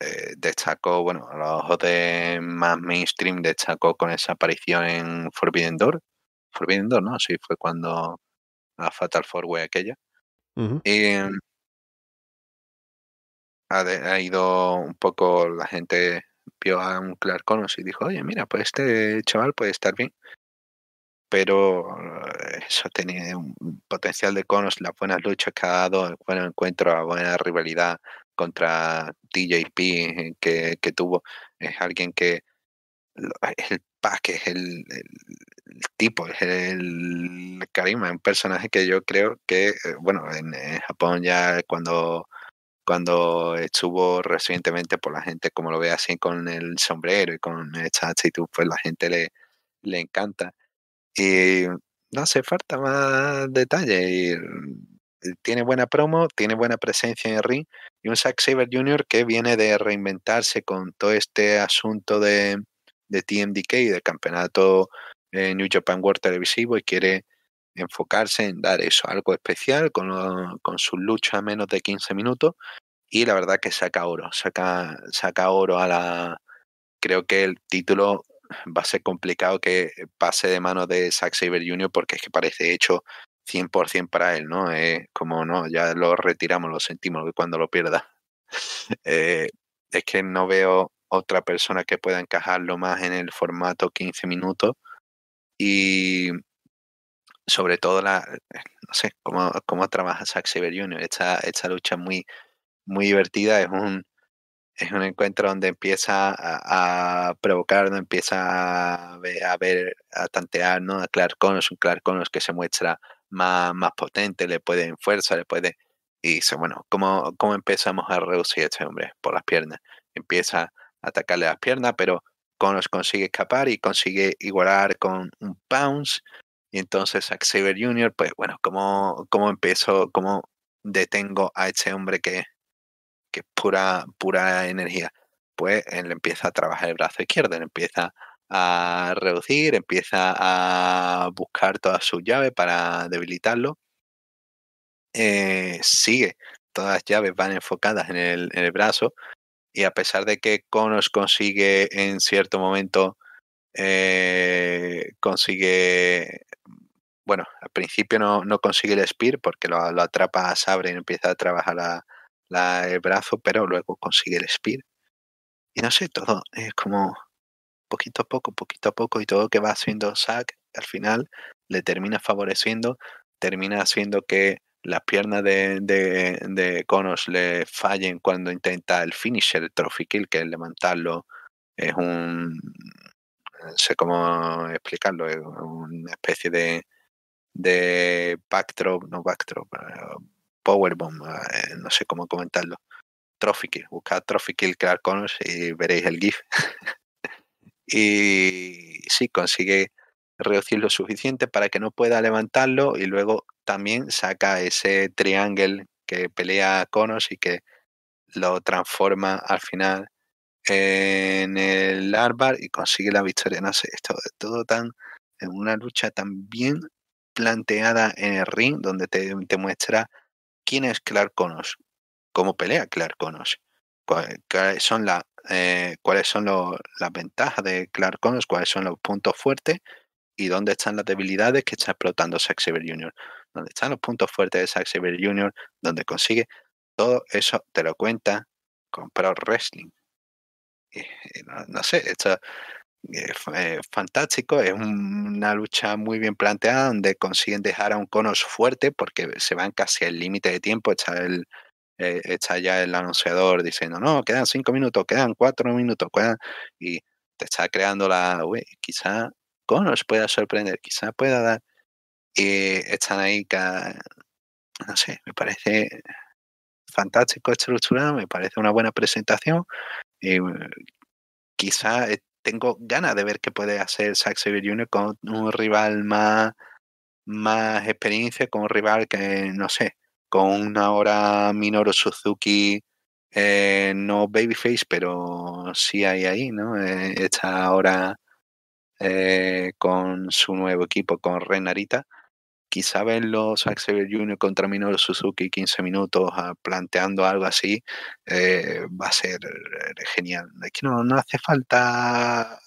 eh, destacó, bueno, a los ojos de más mainstream destacó con esa aparición en Forbidden Door. Forbidden Door, ¿no? Sí, fue cuando a Fatal Four Way aquella. Y eh, ha, ido un poco, la gente vio a un Clark Connors y dijo, oye, mira, pues este chaval puede estar bien. Pero eh, eso tenía un potencial de Connors, las buenas luchas que ha dado, el buen encuentro, la buena rivalidad contra DJP que, que tuvo. Es alguien que el pack es el, tipo, es el carisma, es un personaje que yo creo que, eh, bueno, en, eh, Japón ya cuando cuando estuvo recientemente por pues la gente, como lo ve así con el sombrero y con esta actitud, pues la gente le, le encanta. Y no hace falta más detalle. Eh, tiene buena promo, tiene buena presencia en el ring y un Zack Saber Jr. que viene de reinventarse con todo este asunto de, de TMDK y del campeonato eh, New Japan World Televisivo y quiere enfocarse en dar eso, algo especial con, su con su menos de 15 minutos y la verdad que saca oro, saca, saca oro a la... Creo que el título va a ser complicado que pase de manos de Zack Saber Jr. porque es que parece hecho 100% para él, ¿no? Es como, no, ya lo retiramos, lo sentimos cuando lo pierda. Eh, es que no veo otra persona que pueda encajarlo más en el formato 15 minutos y sobre todo, la, no sé, cómo, cómo trabaja Zack Saber Jr. Esta, lucha muy, muy divertida, es un, es un encuentro donde empieza a, provocar, ¿no? empieza a ver, a, tantear ¿no? a Clark Connors, un Clark Connors que se muestra más, más potente, le puede en fuerza, le puede... Y dice, bueno, ¿cómo, ¿cómo empezamos a reducir a este hombre? Por las piernas. Empieza a atacarle las piernas, pero Connors consigue escapar y consigue igualar con un bounce. Y entonces a Xavier Jr., pues bueno, ¿cómo, cómo empiezo, cómo detengo a este hombre que, que es pura, pura energía? Pues él empieza a trabajar el brazo izquierdo, él empieza a reducir, empieza a buscar todas sus llaves para debilitarlo. Eh, sigue, todas las llaves van enfocadas en el, en el brazo, y a pesar de que Conos consigue en cierto momento, eh, consigue, bueno, al principio no, no consigue el spear porque lo, atrapa a Sabre y empieza a trabajar el brazo, pero luego consigue el spear. Y no sé, todo es como poquito a poco, poquito a poco y todo que va haciendo Zack al final le termina favoreciendo, termina haciendo que las piernas de, de, de Conos le fallen cuando intenta el finisher, el trophy kill, que es levantarlo, es un. No sé cómo explicarlo, es una especie de. de backdrop, no backdrop, eh, powerbomb, eh, no sé cómo comentarlo. Trophy kill, buscad trophy kill Clark Conos y veréis el GIF. y sí, consigue reducir lo suficiente para que no pueda levantarlo y luego también saca ese triángulo que pelea a Conos y que lo transforma al final en el árbar y consigue la victoria. No sé, esto es todo tan en una lucha tan bien planteada en el ring donde te, muestra quién es Clark Conos, cómo pelea Clark Conos, cuáles son, la, eh, cuáles son las ventajas de Clark Conos, cuáles son los puntos fuertes y dónde están las debilidades que está explotando Zack Junior, Jr., dónde están los puntos fuertes de Zack Junior, Jr., dónde consigue. Todo eso te lo cuenta con Pro Wrestling. Eh, eh, no, sé, esto es, eh, fantástico, es una lucha muy bien planteada donde consiguen dejar a un conos fuerte porque se van casi al límite de tiempo, está el, ya el anunciador diciendo, no, quedan cinco minutos, quedan cuatro minutos, quedan... y te está creando la, uy, e, quizá nos pueda sorprender, quizá pueda dar. Eh, y están ahí no sé, me parece fantástico estructurado, me parece una buena presentación. Y eh, quizá eh, tengo ganas de ver qué puede hacer Xavier Jr. con un rival más, más experiencia, con un rival que, no sé, con una hora Minoru Suzuki, no babyface, pero sí hay ahí, ¿no? esta hora eh, con su nuevo equipo, con Renarita. Quizá verlo los Axel Jr. contra Minor Suzuki 15 minutos ah, planteando algo así eh, va a ser eh, genial. Es que no, hace falta, ah,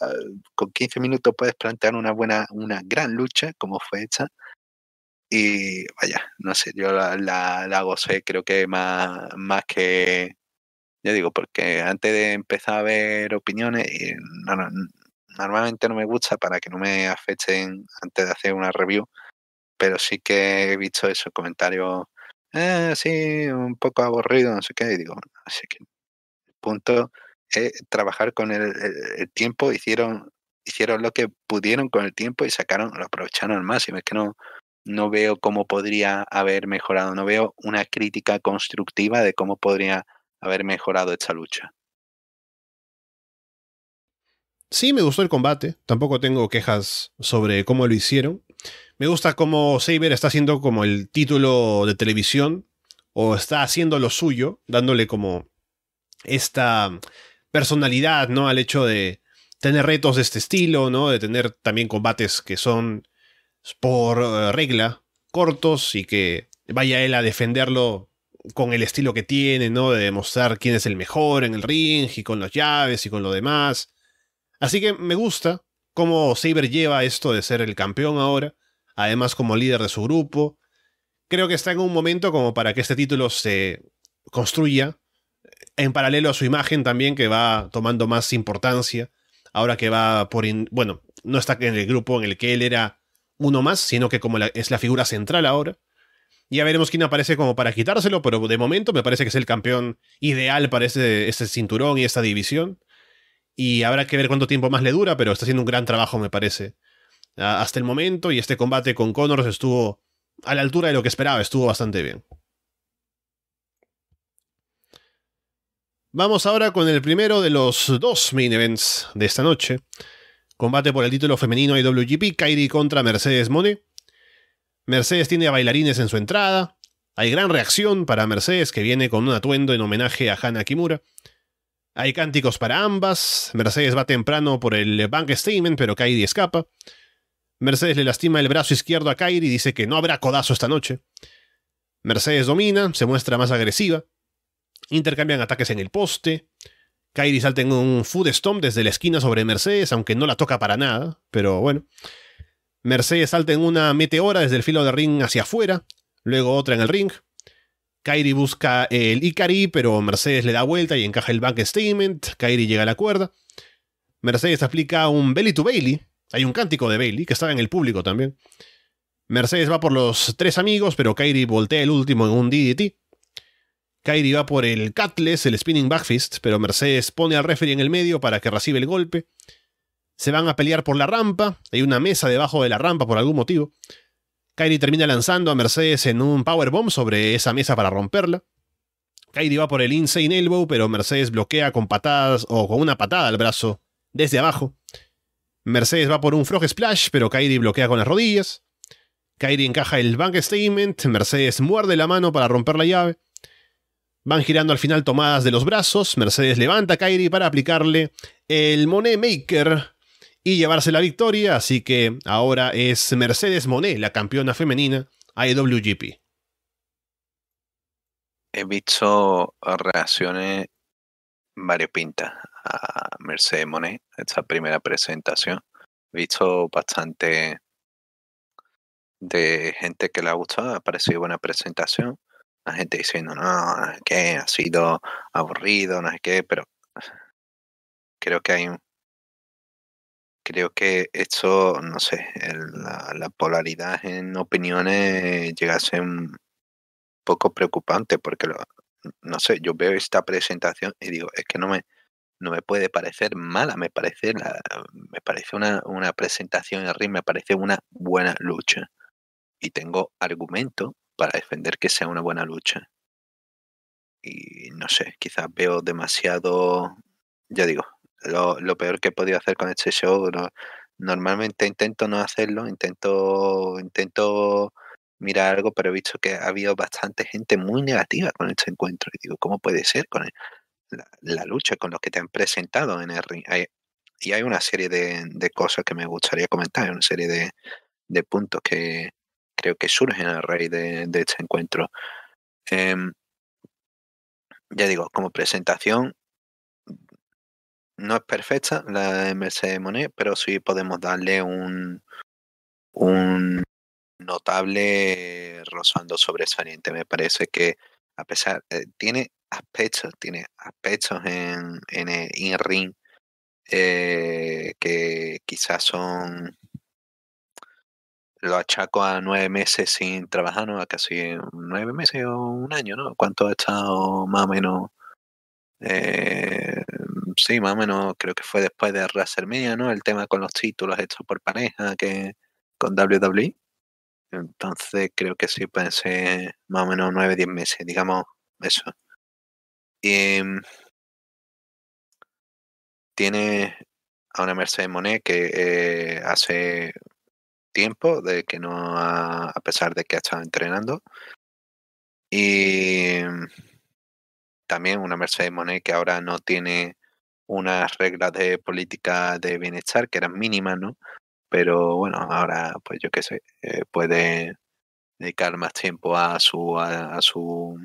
con 15 minutos puedes plantear una buena, una gran lucha como fue hecha. Y vaya, no sé, yo la, la, la gocé creo que más, más que, yo digo, porque antes de empezar a ver opiniones, no, no, normalmente no me gusta para que no me afecten antes de hacer una review, pero sí que he visto esos comentarios, eh, sí, un poco aburrido, no sé qué, y digo, así que el punto es trabajar con el, tiempo, hicieron, hicieron lo que pudieron con el tiempo y sacaron, lo aprovecharon al máximo, es que no, no veo cómo podría haber mejorado, no veo una crítica constructiva de cómo podría haber mejorado esta lucha. Sí, me gustó el combate, tampoco tengo quejas sobre cómo lo hicieron. Me gusta cómo Saber está haciendo como el título de televisión o está haciendo lo suyo, dándole como esta personalidad, ¿no? Al hecho de tener retos de este estilo, ¿no? De tener también combates que son por eh, regla cortos y que vaya él a defenderlo con el estilo que tiene, ¿no? De demostrar quién es el mejor en el ring y con las llaves y con lo demás. Así que me gusta cómo Saber lleva esto de ser el campeón ahora, además como líder de su grupo. Creo que está en un momento como para que este título se construya eh, en paralelo a su imagen también que va tomando más importancia ahora que va por... bueno, no está en el grupo en el que él era uno más, sino que como es la figura central ahora. Ya veremos quién aparece como para quitárselo, pero de momento me parece que es el campeón ideal para este, este cinturón y esta división. Y habrá que ver cuánto tiempo más le dura, pero está haciendo un gran trabajo, me parece. Hasta el momento, y este combate con Connors estuvo a la altura de lo que esperaba, estuvo bastante bien. Vamos ahora con el primero de los dos main events de esta noche. Combate por el título femenino IWGP, Kairi contra Mercedes Monet. Mercedes tiene a bailarines en su entrada. Hay gran reacción para Mercedes, que viene con un atuendo en homenaje a Hana Kimura. Hay cánticos para ambas. Mercedes va temprano por el bank statement, pero Kairi escapa. Mercedes le lastima el brazo izquierdo a Kairi y dice que no habrá codazo esta noche. Mercedes domina, se muestra más agresiva. Intercambian ataques en el poste. Kairi salta en un food stomp desde la esquina sobre Mercedes, aunque no la toca para nada, pero bueno. Mercedes salta en una meteora desde el filo de ring hacia afuera, luego otra en el ring. Kairi busca eh, el Ikari, pero Mercedes le da vuelta y encaja el bank statement. Kairi llega a la cuerda. Mercedes aplica un belly to Bailey. Hay un cántico de Bailey que estaba en el público también. Mercedes va por los tres amigos, pero Kairi voltea el último en un DDT. Kairi va por el Cutlass, el Spinning Backfist, pero Mercedes pone al referee en el medio para que reciba el golpe. Se van a pelear por la rampa. Hay una mesa debajo de la rampa por algún motivo. Kairi termina lanzando a Mercedes en un powerbomb sobre esa mesa para romperla. Kairi va por el insane elbow, pero Mercedes bloquea con patadas o con una patada al brazo desde abajo. Mercedes va por un frog splash, pero Kairi bloquea con las rodillas. Kairi encaja el bank statement, Mercedes muerde la mano para romper la llave. Van girando al final tomadas de los brazos, Mercedes levanta a Kairi para aplicarle el Money Maker y llevarse la victoria, así que ahora es Mercedes Monet, la campeona femenina IWGP. He visto reacciones variopintas a Mercedes Monet, esta primera presentación. He visto bastante de gente que le ha gustado, ha parecido buena presentación. La gente diciendo, no, que ha sido aburrido, no es qué, pero creo que hay un creo que esto, no sé, la, polaridad en opiniones llega a ser un poco preocupante porque, no sé, yo veo esta presentación y digo, es que no me, no me puede parecer mala, me parece, me parece una, una presentación en me parece una buena lucha. Y tengo argumento para defender que sea una buena lucha. Y no sé, quizás veo demasiado, ya digo, lo, peor que he podido hacer con este show. normalmente intento no hacerlo, intento, intento mirar algo, pero he visto que ha habido bastante gente muy negativa con este encuentro. Y digo, ¿cómo puede ser con la, lucha con los que te han presentado en el ring? y hay una serie de, cosas que me gustaría comentar, una serie de, puntos que creo que surgen a raíz de, de este encuentro. Em, ya digo, como presentación no es perfecta la de Monet, pero sí podemos darle un, un notable rozando sobresaliente. Me parece que, a pesar, eh, tiene aspectos, tiene aspectos en, en el in ring eh, que quizás son lo achaco a nueve meses sin trabajar, A casi nueve meses o un año, ¿no? ¿Cuánto ha estado más o menos eh, sí, más o menos creo que fue después de Media, ¿no? El tema con los títulos hechos por pareja que con WWE. Entonces creo que sí pensé ser más o menos 9, diez meses, digamos eso. Y, mm, tiene a una Mercedes Monet que eh, hace tiempo de que no a pesar de que ha estado entrenando. Y mm, también una Mercedes Monet que ahora no tiene unas reglas de política de bienestar que eran mínimas, ¿no? Pero bueno, ahora, pues yo qué sé, eh, puede dedicar más tiempo a su, a, su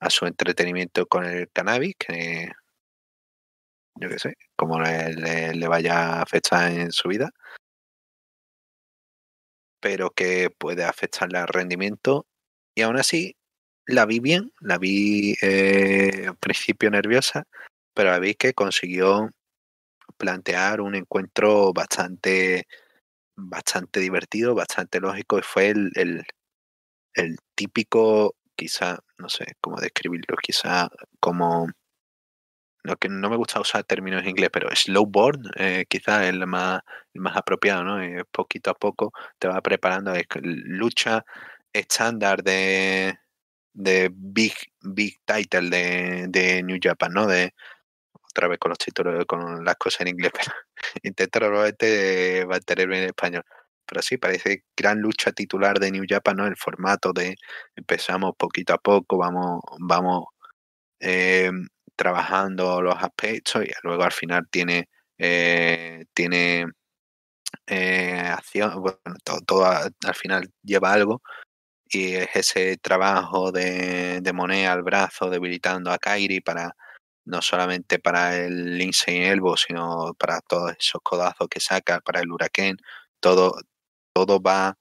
a su entretenimiento con el cannabis, que yo qué sé, como le, vaya a afectar en su vida pero que puede afectarle al rendimiento. Y aún así, la vi bien, la vi eh, al principio nerviosa, pero habéis que consiguió plantear un encuentro bastante, bastante divertido, bastante lógico, y fue el, típico, quizá, no sé cómo describirlo, quizá como no, que no me gusta usar términos en inglés, pero slowboard eh, quizás es el más, más apropiado, ¿no? Eh, poquito a poco te va preparando lucha estándar de, de big, big title de, de New Japan, ¿no? De, otra vez con los títulos, con las cosas en inglés, pero va a tener en español. Pero sí, parece gran lucha titular de New Japan, ¿no? El formato de empezamos poquito a poco, vamos, vamos eh, trabajando los aspectos y luego al final tiene, eh, tiene eh, acción, bueno, todo, al final lleva algo y es ese trabajo de, de Monet al brazo, debilitando a Kairi para no solamente para el y Elbo, sino para todos esos codazos que saca, para el Huracán, todo, todo va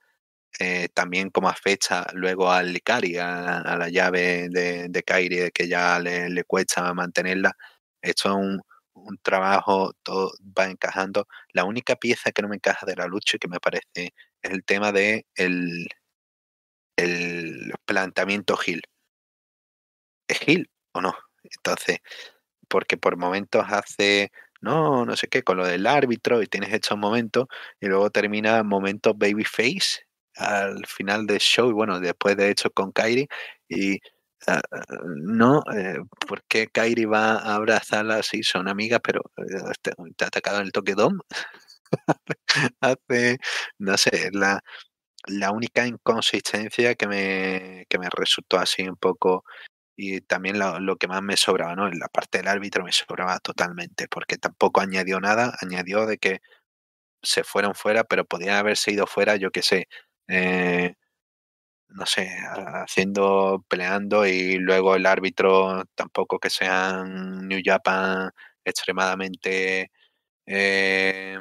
eh, también como fecha luego al Licari, a, la llave de, de Kairi, que ya le, cuesta mantenerla. Esto es un, trabajo, todo va encajando. La única pieza que no me encaja de la lucha y que me parece es el tema de el, el planteamiento Gil. ¿Es Gil o no? Entonces, porque por momentos hace, no, no sé qué, con lo del árbitro y tienes un momentos y luego termina momentos babyface al final del show y bueno, después de hecho con Kairi y ah, no, eh, porque Kairi va a abrazarla si son amigas, pero eh, te, ha atacado en el toque dom. Hace, no sé, la, la única inconsistencia que me, que me resultó así un poco y también lo, que más me sobraba, ¿no? En la parte del árbitro me sobraba totalmente, porque tampoco añadió nada, añadió de que se fueron fuera, pero podían haberse ido fuera, yo qué sé, eh, no sé, haciendo, peleando y luego el árbitro tampoco que sean New Japan extremadamente... Eh,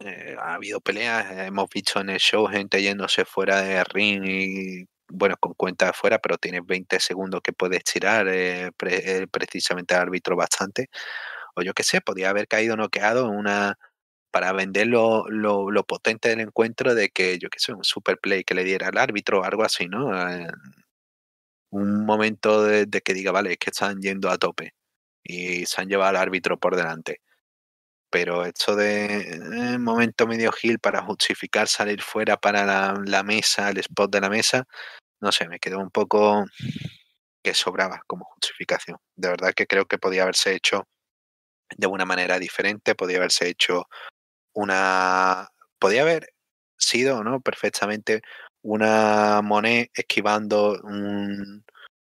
eh, ha habido peleas, hemos visto en el show gente yéndose fuera de ring y bueno, con cuenta afuera, pero tienes 20 segundos que puedes tirar eh, eh, precisamente al árbitro bastante. O yo qué sé, podría haber caído noqueado una para vender lo, lo, potente del encuentro de que, yo qué sé, un super play que le diera al árbitro o algo así, ¿no? Eh, un momento de, que diga, vale, es que están yendo a tope y se han llevado al árbitro por delante. Pero esto de momento medio gil para justificar salir fuera para la mesa, el spot de la mesa, no sé, me quedó un poco que sobraba como justificación. De verdad que creo que podía haberse hecho de una manera diferente, podía haberse hecho una. Podía haber sido, ¿no? Perfectamente una Monet esquivando un,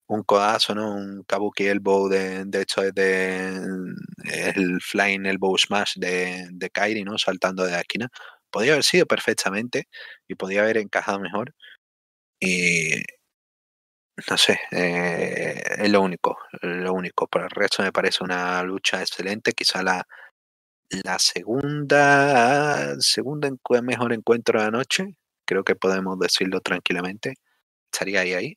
un codazo, ¿no? Un Kabuki Elbow de, hecho es de el Flying Elbow Smash de, de Kairi, ¿no? Saltando de la esquina. Podía haber sido perfectamente y podía haber encajado mejor y eh, no sé, eh, es lo único, lo único. Por el resto me parece una lucha excelente. Quizá la, la segunda, segunda mejor encuentro de la noche, creo que podemos decirlo tranquilamente. Estaría ahí, ahí,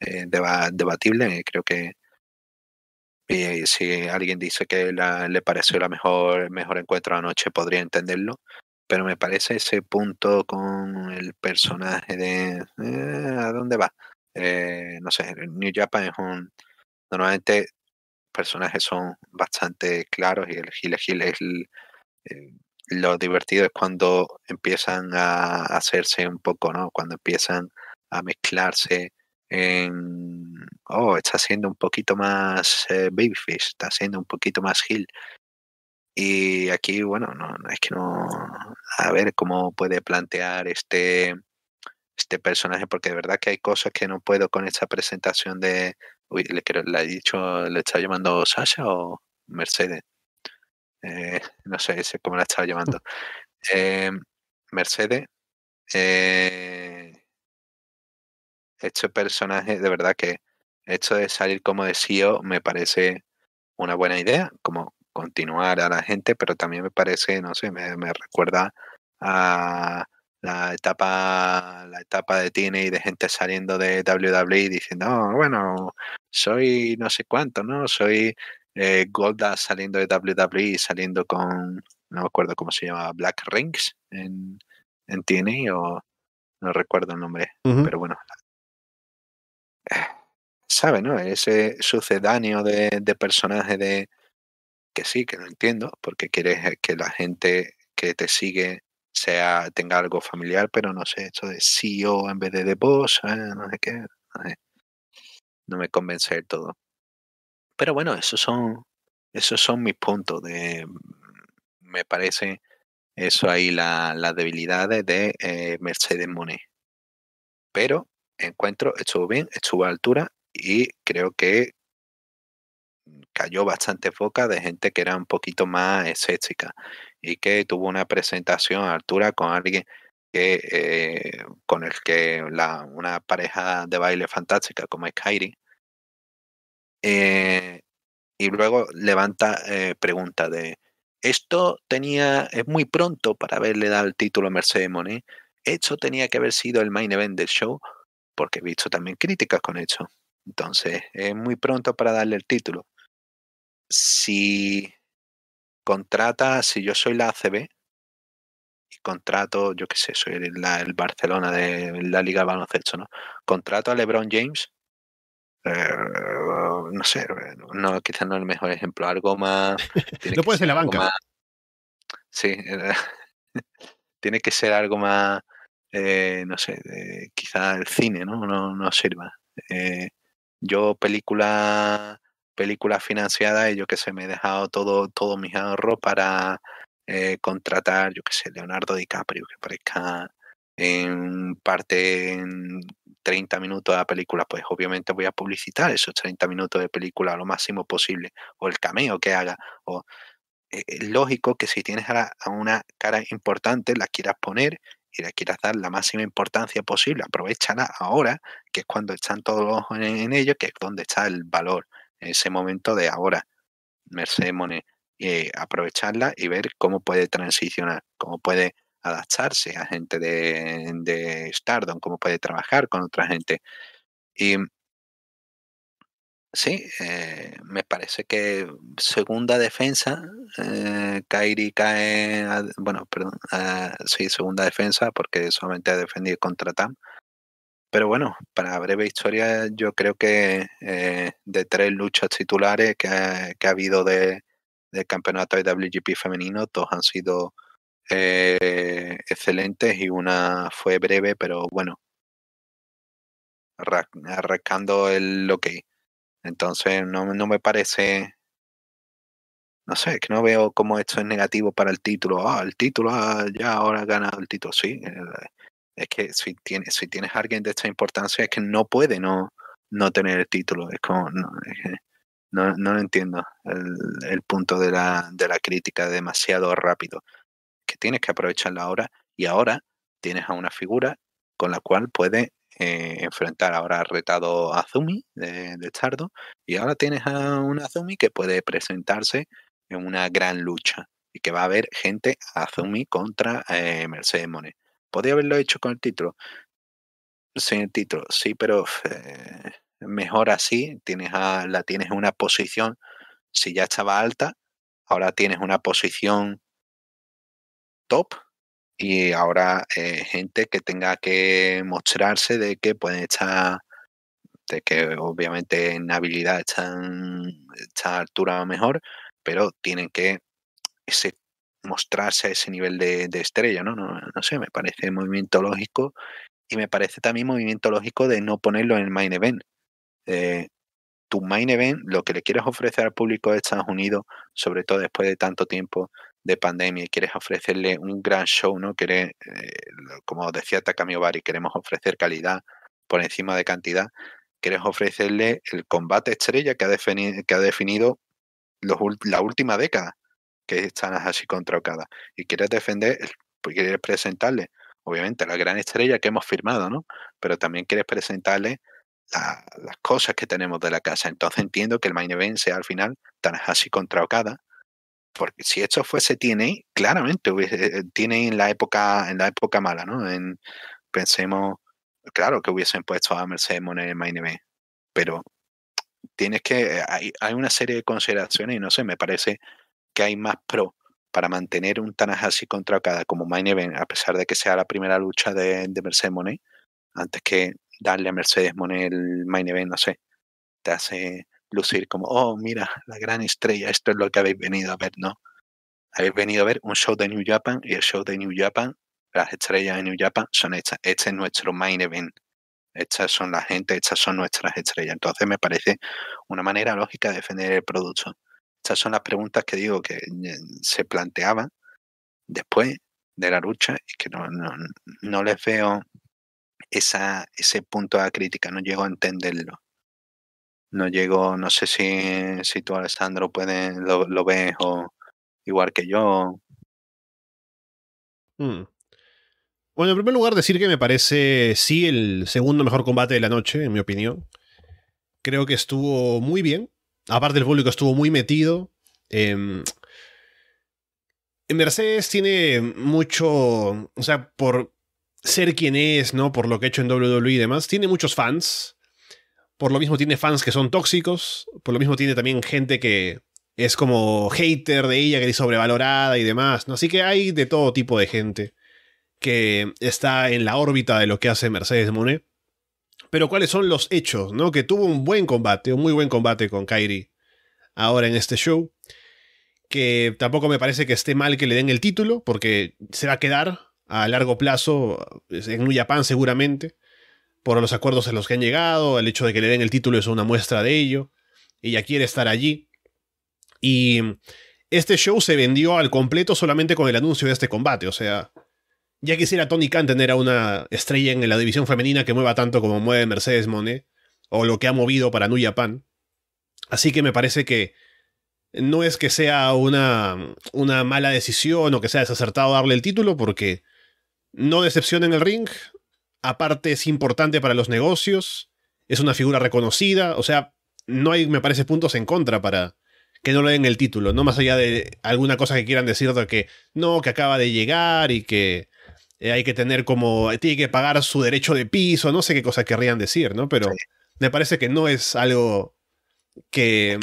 eh, debatible. Creo que eh, si alguien dice que la, le pareció la mejor, mejor encuentro de anoche podría entenderlo pero me parece ese punto con el personaje de eh, ¿a dónde va? Eh, no sé, New Japan es un normalmente personajes son bastante claros y el gil Gil es eh, lo divertido es cuando empiezan a hacerse un poco, ¿no? Cuando empiezan a mezclarse en oh, está siendo un poquito más babyface, está siendo un poquito más gil. Y aquí, bueno, no, es que no. A ver cómo puede plantear este, este personaje, porque de verdad que hay cosas que no puedo con esta presentación de. Uy, le, he dicho, le está llamando Sasha o Mercedes. Eh, no sé cómo la estaba llamando. Em, Mercedes. Eh, este personaje, de verdad que esto de salir como de CEO me parece una buena idea, como continuar a la gente, pero también me parece, no sé, me, recuerda a la etapa, la etapa de TNI de gente saliendo de WWE diciendo, oh, bueno, soy no sé cuánto, ¿no? Soy eh, Golda saliendo de WWE, saliendo con, no me acuerdo cómo se llama, Black Rings en, en o no recuerdo el nombre, pero bueno. Eh, ¿Sabe, no? Ese sucedáneo de, de personaje de, que sí, que lo entiendo, porque quieres eh, que la gente que te sigue sea tenga algo familiar, pero no sé, esto de CEO en vez de de boss, ah, no sé qué, no, me convence del todo. Pero bueno, esos son, esos son mis puntos. De, me parece eso ahí la, las debilidades de eh, Mercedes Monet. Pero encuentro, estuvo bien, estuvo a altura y creo que cayó bastante foca de gente que era un poquito más escéptica y que tuvo una presentación a altura con alguien que eh, con el que la, una pareja de baile fantástica como es Kairi eh, y luego levanta preguntas eh, pregunta de esto tenía es muy pronto para haberle dado el título a Mercedes Monet esto tenía que haber sido el main event del show porque he visto también críticas con eso. entonces es muy pronto para darle el título si contrata, si yo soy la ACB y contrato, yo qué sé, soy el Barcelona de la Liga de Baloncesto, ¿no? Contrato a LeBron James, eh, no sé, no, quizás no es el mejor ejemplo, algo más. no puede ser la banca. sí, eh, tiene que ser algo más, eh, no sé, quizás el cine, ¿no? No, no sirva. yo, película película financiada y yo que sé, me he dejado todo, todo mis ahorros para eh, contratar, yo que sé, Leonardo DiCaprio, que parezca en parte en 30 minutos de la película, pues obviamente voy a publicitar esos 30 minutos de película lo máximo posible, o el cameo que haga, o eh, es lógico que si tienes a, una cara importante, la quieras poner y la quieras dar la máxima importancia posible, aprovechala ahora, que es cuando están todos en, en ello, que es donde está el valor ese momento de ahora, Mercedes Monet, eh, aprovecharla y ver cómo puede transicionar, cómo puede adaptarse a gente de, de Stardom, cómo puede trabajar con otra gente. Y sí, eh, me parece que segunda defensa, eh, Kairi cae, bueno, perdón, sí, segunda defensa, porque solamente ha defendido contra Tam, pero bueno, para breve historia, yo creo que eh, de tres luchas titulares que ha, que ha habido de, del campeonato de WGP femenino, todos han sido eh, excelentes y una fue breve, pero bueno, arrancando el ok. Entonces no, no me parece, no sé, que no veo cómo esto es negativo para el título. Ah, el título, ah, ya ahora ha ganado el título, sí. Eh, es que si, tienes, si tienes a alguien de esta importancia, es que no puede no, no tener el título. Es como, no, lo entiendo el, punto de la, de la crítica demasiado rápido. Que tienes que aprovechar la hora y ahora tienes a una figura con la cual puede eh, enfrentar. Ahora ha retado a Zumi de, de Tardo y ahora tienes a una Zumi que puede presentarse en una gran lucha y que va a haber gente a contra eh, Mercedes Monet. ¿Podría haberlo hecho con el título. Sin el título, sí, pero eh, mejor así. Tienes la tienes en una posición, si ya estaba alta, ahora tienes una posición top y ahora eh, gente que tenga que mostrarse de que pueden estar de que obviamente en habilidad están a altura mejor, pero tienen que mostrarse ese nivel de, estrella, ¿no? ¿no? sé, me parece movimiento lógico y me parece también movimiento lógico de no ponerlo en el main event. Eh, tu main event, lo que le quieres ofrecer al público de Estados Unidos, sobre todo después de tanto tiempo de pandemia, y quieres ofrecerle un gran show, ¿no? Eh, como decía Takami Obari, queremos ofrecer calidad por encima de cantidad, quieres ofrecerle el combate estrella que ha, que ha definido la última década que están así contraocadas y quieres defender, pues quieres presentarle, obviamente, la gran estrella que hemos firmado, ¿no? Pero también quieres presentarle las cosas que tenemos de la casa. Entonces entiendo que el main event sea al final tan así contra porque si esto fuese tiene claramente hubiese, eh, en la época en la época mala, ¿no? En, pensemos, claro que hubiesen puesto a Mercedes Monet en el main event, pero tienes que eh, hay, hay, una serie de consideraciones y no sé, me parece hay más pro para mantener un Tanahashi contra cada como main event, a pesar de que sea la primera lucha de, de Mercedes Monet, antes que darle a Mercedes Monet el main event, no sé, te hace lucir como, oh, mira, la gran estrella, esto es lo que habéis venido a ver, ¿no? Habéis venido a ver un show de New Japan y el show de New Japan, las estrellas de New Japan son estas, este es nuestro main event, estas son la gente, estas son nuestras estrellas, entonces me parece una manera lógica de defender el producto estas son las preguntas que digo que eh, se planteaban después de la lucha y que no, no, les veo esa, ese punto de crítica, no llego a entenderlo. No llego, no sé si, si tú, Alessandro, puedes, lo, lo ves o igual que yo. Mm. Bueno, en primer lugar, decir que me parece, sí, el segundo mejor combate de la noche, en mi opinión. Creo que estuvo muy bien aparte el público estuvo muy metido. Em, Mercedes tiene mucho, o sea, por ser quien es, ¿no? Por lo que ha hecho en WWE y demás, tiene muchos fans. Por lo mismo tiene fans que son tóxicos, por lo mismo tiene también gente que es como hater de ella, que es sobrevalorada y demás, ¿no? Así que hay de todo tipo de gente que está en la órbita de lo que hace Mercedes Monet pero cuáles son los hechos, ¿no? Que tuvo un buen combate, un muy buen combate con Kairi ahora en este show. Que tampoco me parece que esté mal que le den el título, porque se va a quedar a largo plazo pues, en New seguramente, por los acuerdos en los que han llegado, el hecho de que le den el título es una muestra de ello. Ella quiere estar allí. Y este show se vendió al completo solamente con el anuncio de este combate, o sea, ya quisiera Tony Khan tener a una estrella en la división femenina que mueva tanto como mueve Mercedes Monet, o lo que ha movido para Nuya Pan, Así que me parece que no es que sea una, una mala decisión o que sea desacertado darle el título, porque no decepciona en el ring. Aparte, es importante para los negocios. Es una figura reconocida. O sea, no hay, me parece, puntos en contra para que no le den el título, ¿no? Más allá de alguna cosa que quieran decir de que no, que acaba de llegar y que eh, hay que tener como, tiene que pagar su derecho de piso, no sé qué cosa querrían decir, ¿no? Pero me parece que no es algo que...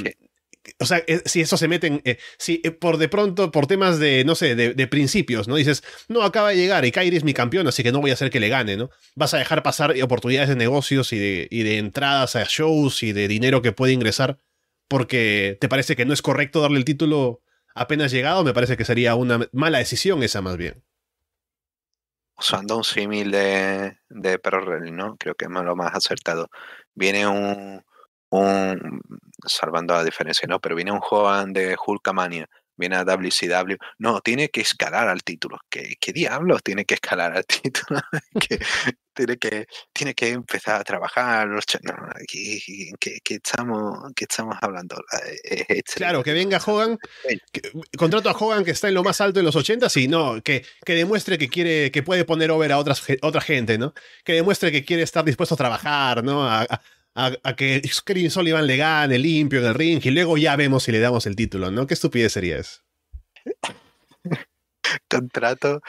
O sea, eh, si eso se meten, eh, si por de pronto, por temas de, no sé, de, principios, ¿no? Dices, no, acaba de llegar y Kairi es mi campeón, así que no voy a hacer que le gane, ¿no? Vas a dejar pasar oportunidades de negocios y de, y de entradas a shows y de dinero que puede ingresar porque te parece que no es correcto darle el título apenas llegado, me parece que sería una mala decisión esa más bien usando un símil de, de ¿no? Creo que es lo más acertado. Viene un, un salvando la diferencia, ¿no? Pero viene un joven de Hulkamania, viene a WCW. No, tiene que escalar al título. ¿Qué, qué diablos tiene que escalar al título? que tiene que, tiene que empezar a trabajar. Los ¿qué, estamos, hablando? Eh, este claro, que venga Hogan, contrato a Hogan que está en lo más alto de los 80, Sí, no, que, que demuestre que quiere, que puede poner over a otras, otra gente, ¿no? Que demuestre que quiere estar dispuesto a trabajar, ¿no? A, que screen Sullivan le gane limpio en el ring y luego ya vemos si le damos el título, ¿no? Qué estupidez sería eso. contrato,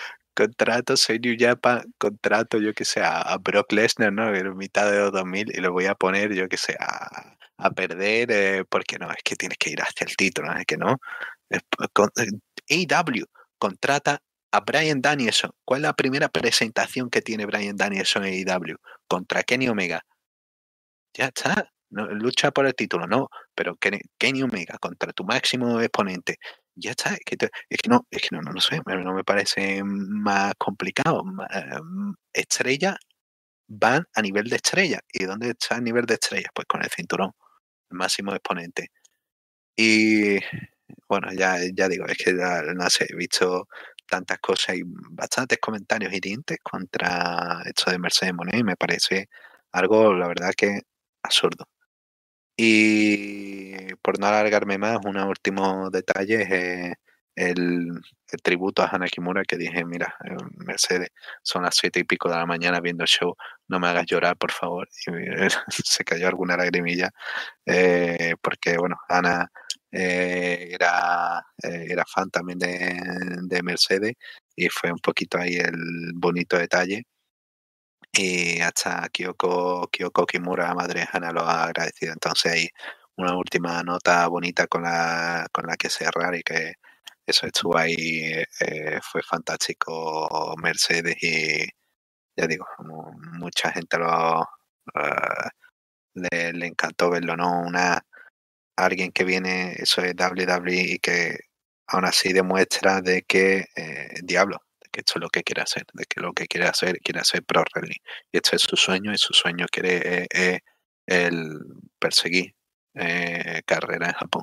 contrato, soy New Japan, contrato yo que sé a, Brock Lesnar, ¿no? En mitad de los 2000 y lo voy a poner yo que sé a, perder eh, porque no, es que tienes que ir hacia el título, ¿eh? ¿no? es que no. AEW contrata a Brian Danielson. ¿Cuál es la primera presentación que tiene Brian Danielson en AEW? Contra Kenny Omega. Ya está. lucha por el título, no, pero Kenny Omega contra tu máximo exponente ya está, es que, no, es que no, no lo sé, no me parece más complicado. Eh, mm, estrellas van a nivel de estrella. ¿Y dónde está el nivel de estrellas? Pues con el cinturón, el máximo exponente. Y bueno, ya, ya digo, es que no sé, he visto tantas cosas y bastantes comentarios y dientes contra esto de Mercedes Monet y me parece algo, la verdad, que absurdo. Y por no alargarme más, un último detalle es eh, el, tributo a Hana Kimura que dije, mira, eh, Mercedes, son las siete y pico de la mañana viendo el show, no me hagas llorar, por favor. Eh, se cayó alguna lagrimilla, porque bueno, Ana era, era fan también de Mercedes y fue un poquito ahí el bonito detalle y hasta Kyoko, Kyoko Kimura, madre Ana lo ha agradecido. Entonces hay una última nota bonita con la, con la que cerrar y que eso estuvo ahí, eh, eh, fue fantástico Mercedes y ya digo, mucha gente lo ah, le, encantó verlo, ¿no? Una alguien que viene, eso es WWE y que aún así demuestra de que eh, diablo, que esto es lo que quiere hacer, de que lo que quiere hacer, quiere hacer pro rally. Y este es su sueño y su sueño quiere eh, eh, el perseguir eh, carrera en Japón.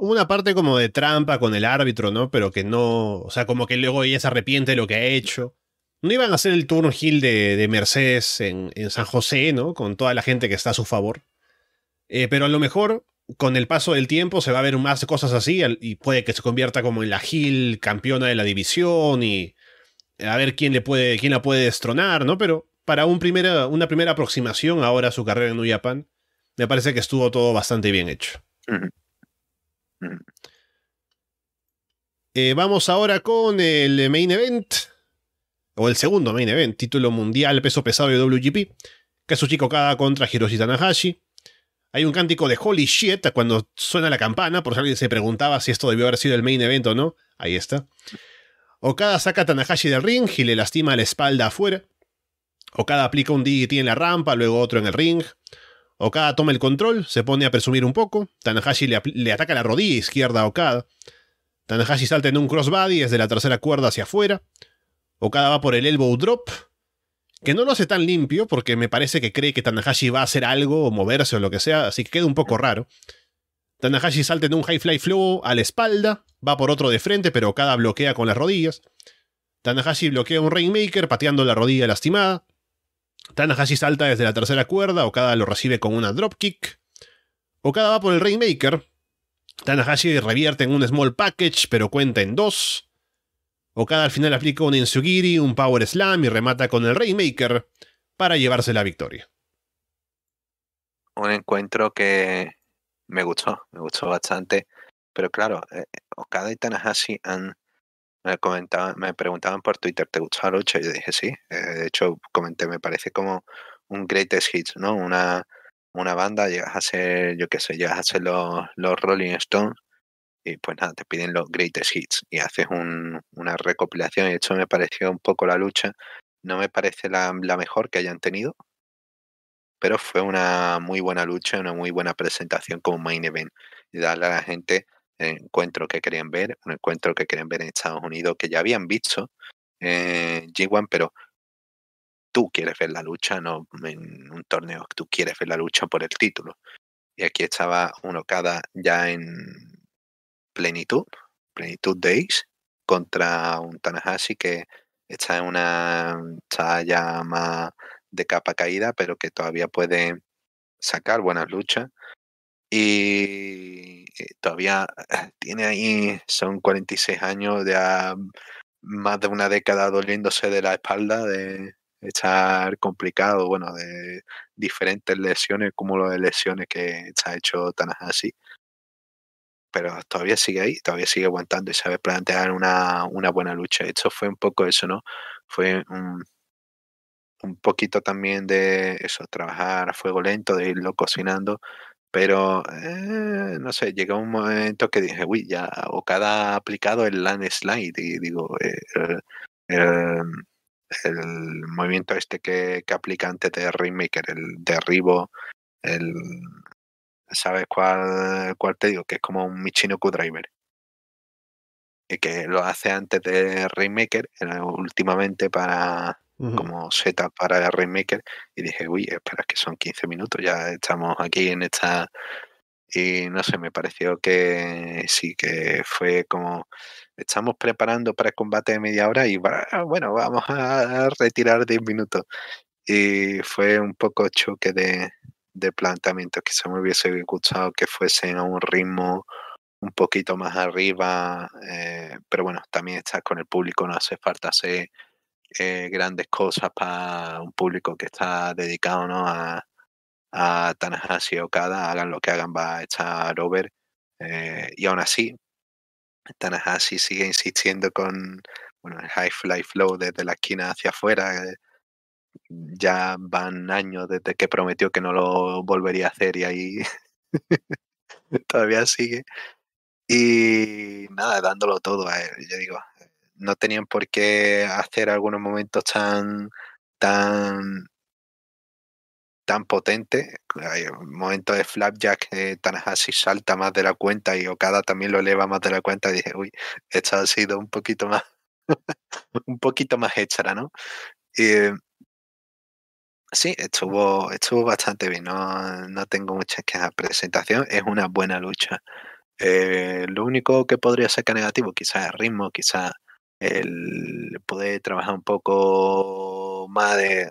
Hubo una parte como de trampa con el árbitro, ¿no? Pero que no, o sea, como que luego ella se arrepiente de lo que ha hecho. No iban a hacer el turn Hill de, de Mercedes en, en, San José, ¿no? Con toda la gente que está a su favor. pero a lo mejor con el paso del tiempo se va a ver más cosas así y puede que se convierta como en la Gil campeona de la división y a ver quién le puede quién la puede destronar, ¿no? Pero para un una primera aproximación ahora a su carrera en New Japan, me parece que estuvo todo bastante bien hecho. Mm. Mm. Eh, vamos ahora con el main event, o el segundo main event, título mundial peso pesado de WGP, chico cada contra Hiroshi Tanahashi. Hay un cántico de holy shit cuando suena la campana, por si alguien se preguntaba si esto debió haber sido el main event o no. Ahí está. Okada saca a Tanahashi del ring y le lastima la espalda afuera. Okada aplica un DDT en la rampa, luego otro en el ring. Okada toma el control, se pone a presumir un poco. Tanahashi le, ataca la rodilla izquierda a Okada. Tanahashi salta en un crossbody desde la tercera cuerda hacia afuera. Okada va por el elbow drop, que no lo hace tan limpio porque me parece que cree que Tanahashi va a hacer algo o moverse o lo que sea, así que queda un poco raro. Tanahashi salta en un high fly flow a la espalda, va por otro de frente, pero cada bloquea con las rodillas. Tanahashi bloquea un Rainmaker pateando la rodilla lastimada. Tanahashi salta desde la tercera cuerda, Okada lo recibe con una dropkick. Okada va por el Rainmaker. Tanahashi revierte en un small package, pero cuenta en dos. Okada al final aplica un Insugiri, un Power Slam y remata con el Rainmaker para llevarse la victoria. Un encuentro que me gustó, me gustó bastante. Pero claro, eh, Okada y Tanahashi han me me preguntaban por Twitter, ¿te gustó la lucha? Yo dije sí. Eh, de hecho, comenté, me parece como un greatest hits, ¿no? Una, una banda, llegas a ser, yo qué sé, llegas a ser los, los Rolling Stones y pues nada, te piden los greatest hits y haces un, una recopilación y de hecho me pareció un poco la lucha. No me parece la, la mejor que hayan tenido, pero fue una muy buena lucha, una muy buena presentación como main event y darle a la gente el encuentro que querían ver, un encuentro que querían ver en Estados Unidos que ya habían visto eh, G1, pero tú quieres ver la lucha, no en un torneo, tú quieres ver la lucha por el título. Y aquí estaba uno cada ya en plenitud, plenitud days contra un Tanahashi que está en una mm, ya más de capa caída, pero que todavía puede sacar buenas luchas. Y eh, todavía eh, tiene ahí, son 46 años, ya más de una década doliéndose de la espalda, de estar complicado, bueno, de diferentes lesiones, como de lesiones que está hecho Tanahashi pero todavía sigue ahí, todavía sigue aguantando y sabe plantear una, una buena lucha. Esto fue un poco eso, ¿no? Fue un, poquito también de eso, trabajar a fuego lento, de irlo cocinando, pero eh, no sé, llegó un momento que dije, uy, ya o cada aplicado el landslide y digo, eh, el, movimiento este que, que, aplica antes de Ringmaker, el derribo, el ¿Sabes cuál, cuál te digo? Que es como un Michino Q-Driver. Y que lo hace antes de Rainmaker, últimamente para como setup para Rainmaker. Y dije, uy, espera, que son 15 minutos, ya estamos aquí en esta. Y no sé, me pareció que sí, que fue como estamos preparando para el combate de media hora y bueno, vamos a retirar 10 minutos. Y fue un poco choque de, de planteamiento. Quizá me hubiese gustado que fuesen a un ritmo un poquito más arriba, eh, pero bueno, también estás con el público, no hace falta hacer eh, grandes cosas para un público que está dedicado ¿no? a, a o cada hagan lo que hagan, va a estar over. Eh, y aún así, Tanahashi sigue insistiendo con bueno, el high fly flow desde la esquina hacia afuera, ya van años desde que prometió que no lo volvería a hacer y ahí todavía sigue. Y nada, dándolo todo a él, yo digo, no tenían por qué hacer algunos momentos tan, tan, tan potentes. Hay momento de flapjack, eh, así salta más de la cuenta y Okada también lo eleva más de la cuenta. Y dije, uy, esto ha sido un poquito más, un poquito más extra, ¿no? Eh, Sí, estuvo, estuvo bastante bien. No, tengo muchas quejas. Presentación es una buena lucha. Eh, lo único que podría sacar negativo, quizás el ritmo, quizás el poder trabajar un poco más de. Eh,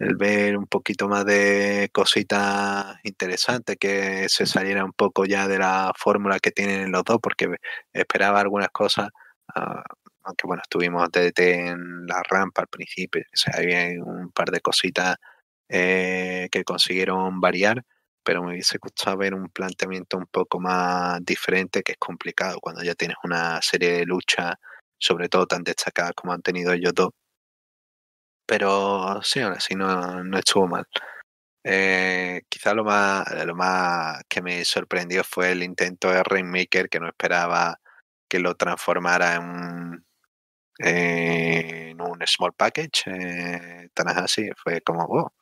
el ver un poquito más de cositas interesantes que se saliera un poco ya de la fórmula que tienen los dos, porque esperaba algunas cosas. Ah, aunque bueno, estuvimos DDT en la rampa al principio, o sea, había un par de cositas eh, que consiguieron variar, pero me hubiese gustado ver un planteamiento un poco más diferente, que es complicado cuando ya tienes una serie de luchas, sobre todo tan destacadas como han tenido ellos dos. Pero sí, ahora sí, no, estuvo mal. Eh, quizá lo más, lo más que me sorprendió fue el intento de Rainmaker, que no esperaba que lo transformara en un eh, en un small package, eh, así, fue como, oh,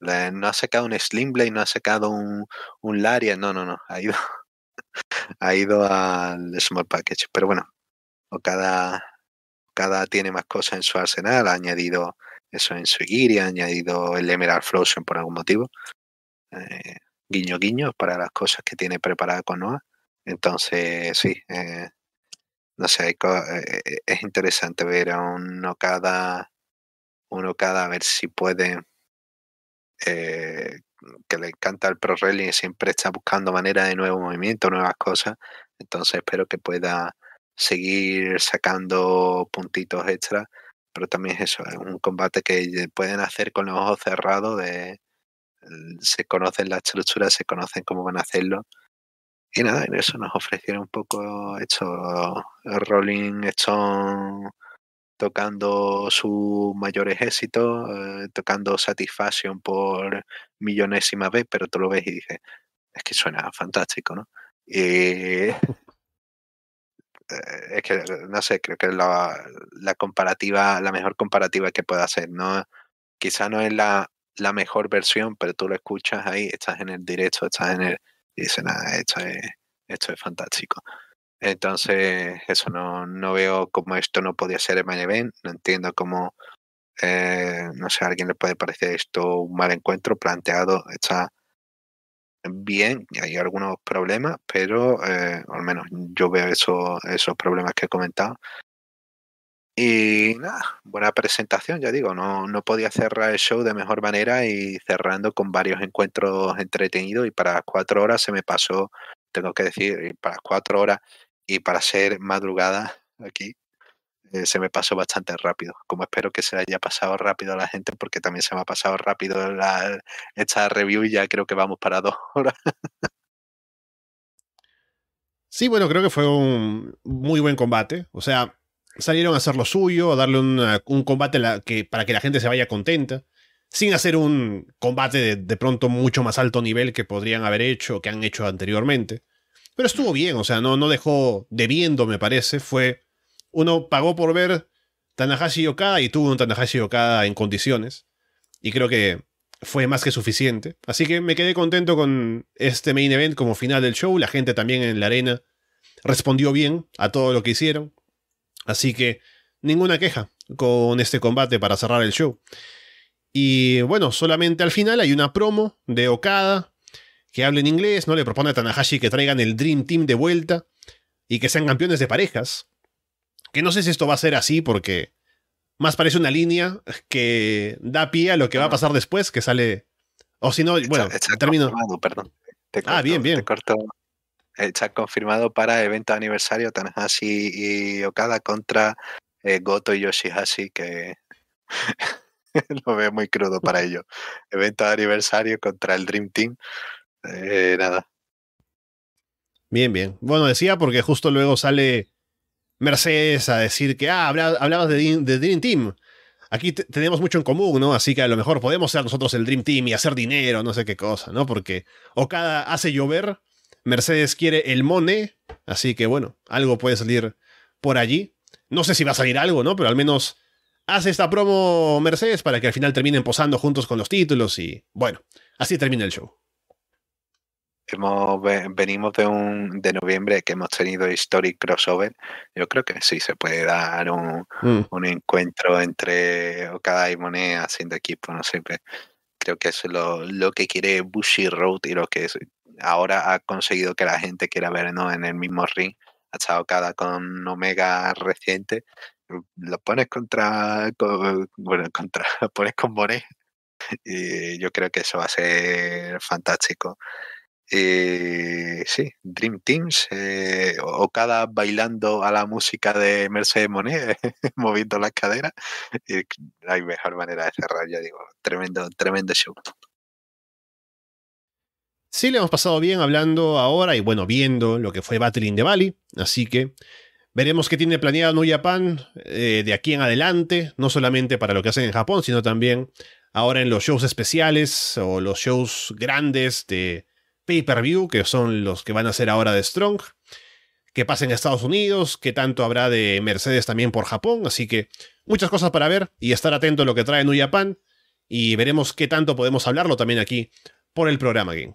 no ha sacado un Slim Blade, no ha sacado un, un no, no, no, ha ido, ha ido al small package. Pero bueno, cada, cada tiene más cosas en su arsenal, ha añadido eso en su Giri, ha añadido el Emerald Flotion por algún motivo. Eh, guiño guiño para las cosas que tiene preparada con Noah. Entonces, sí, eh, no sé, eh, eh, es interesante ver a uno cada, uno cada, a ver si puede, eh, que le encanta el pro rally siempre está buscando manera de nuevo movimiento nuevas cosas. Entonces espero que pueda seguir sacando puntitos extra, pero también es eso, es un combate que pueden hacer con los ojos cerrados, de, se conocen las estructuras, se conocen cómo van a hacerlo y nada, en eso nos ofrecieron un poco esto, Rolling Stone tocando sus mayores éxitos, eh, tocando Satisfaction por millonésima vez, pero tú lo ves y dices, es que suena fantástico, ¿no? Eh, es que, no sé, creo que es la, comparativa, la mejor comparativa que pueda hacer, ¿no? Quizá no es la, la mejor versión, pero tú lo escuchas ahí, estás en el directo, estás en el y dice, nada, esto es, esto es fantástico. Entonces, eso no, no veo cómo esto no podía ser el main event, no entiendo cómo, eh, no sé, a alguien le puede parecer esto un mal encuentro planteado, está bien, hay algunos problemas, pero eh, al menos yo veo eso, esos problemas que he comentado, y nada, buena presentación, ya digo, no, no podía cerrar el show de mejor manera y cerrando con varios encuentros entretenidos y para cuatro horas se me pasó, tengo que decir, para cuatro horas y para ser madrugada aquí, eh, se me pasó bastante rápido, como espero que se haya pasado rápido a la gente porque también se me ha pasado rápido esta review y ya creo que vamos para dos horas. sí, bueno, creo que fue un muy buen combate, o sea salieron a hacer lo suyo, a darle un eh, combate que, para que la gente se vaya contenta, sin hacer un combate de, pronto mucho más alto nivel que podrían haber hecho, que han hecho anteriormente. Pero estuvo bien, o sea, no, no dejó debiendo, me parece. Fue. Uno pagó por ver Tanahashi Yoka y tuvo un Tanahashi Yoka en condiciones. Y creo que fue más que suficiente. Así que me quedé contento con este main event como final del show. La gente también en la arena respondió bien a todo lo que hicieron. Así que ninguna queja con este combate para cerrar el show. Y bueno, solamente al final hay una promo de Okada que habla en inglés, no le propone a Tanahashi que traigan el Dream Team de vuelta y que sean campeones de parejas. Que no sé si esto va a ser así porque más parece una línea que da pie a lo que va a pasar después, que sale... O si no, bueno, termino... ah, bien, bien está confirmado para evento aniversario Tanahashi y Okada contra eh, Goto y Yoshihashi, que lo veo muy crudo para ello. Evento de aniversario contra el Dream Team. Eh, nada. Bien, bien. Bueno, decía porque justo luego sale Mercedes a decir que, ah, hablabas de, de Dream Team. Aquí tenemos mucho en común, ¿no? Así que a lo mejor podemos ser nosotros el Dream Team y hacer dinero, no sé qué cosa, ¿no? Porque Okada hace llover Mercedes quiere el Mone, así que bueno, algo puede salir por allí. No sé si va a salir algo, ¿no? Pero al menos hace esta promo Mercedes para que al final terminen posando juntos con los títulos y bueno, así termina el show. Hemos, venimos de un de noviembre que hemos tenido Historic Crossover. Yo creo que sí se puede dar un, mm. un encuentro entre Okada y Monet haciendo equipo, no sé. Creo que eso es lo, lo que quiere Bushy Road y lo que es ahora ha conseguido que la gente quiera vernos en el mismo ring. Ha estado cada con Omega reciente. Mm, lo pones contra. bueno, contra. pones con Monet. Y yo creo que eso va a ser fantástico. Eh, sí, Dream Teams, eh, Okada bailando a la música de Mercedes Monet, moviendo las caderas. hay mejor manera de cerrar, ya digo, tremendo, tremendo show. Sí, le hemos pasado bien hablando ahora y bueno, viendo lo que fue Battle in the Valley, así que veremos qué tiene planeado New Japan eh, de aquí en adelante, no solamente para lo que hacen en Japón, sino también ahora en los shows especiales o los shows grandes de pay-per-view, que son los que van a hacer ahora de Strong, que pasa en Estados Unidos, qué tanto habrá de Mercedes también por Japón, así que muchas cosas para ver y estar atento a lo que trae New Japan y veremos qué tanto podemos hablarlo también aquí por el programa Game.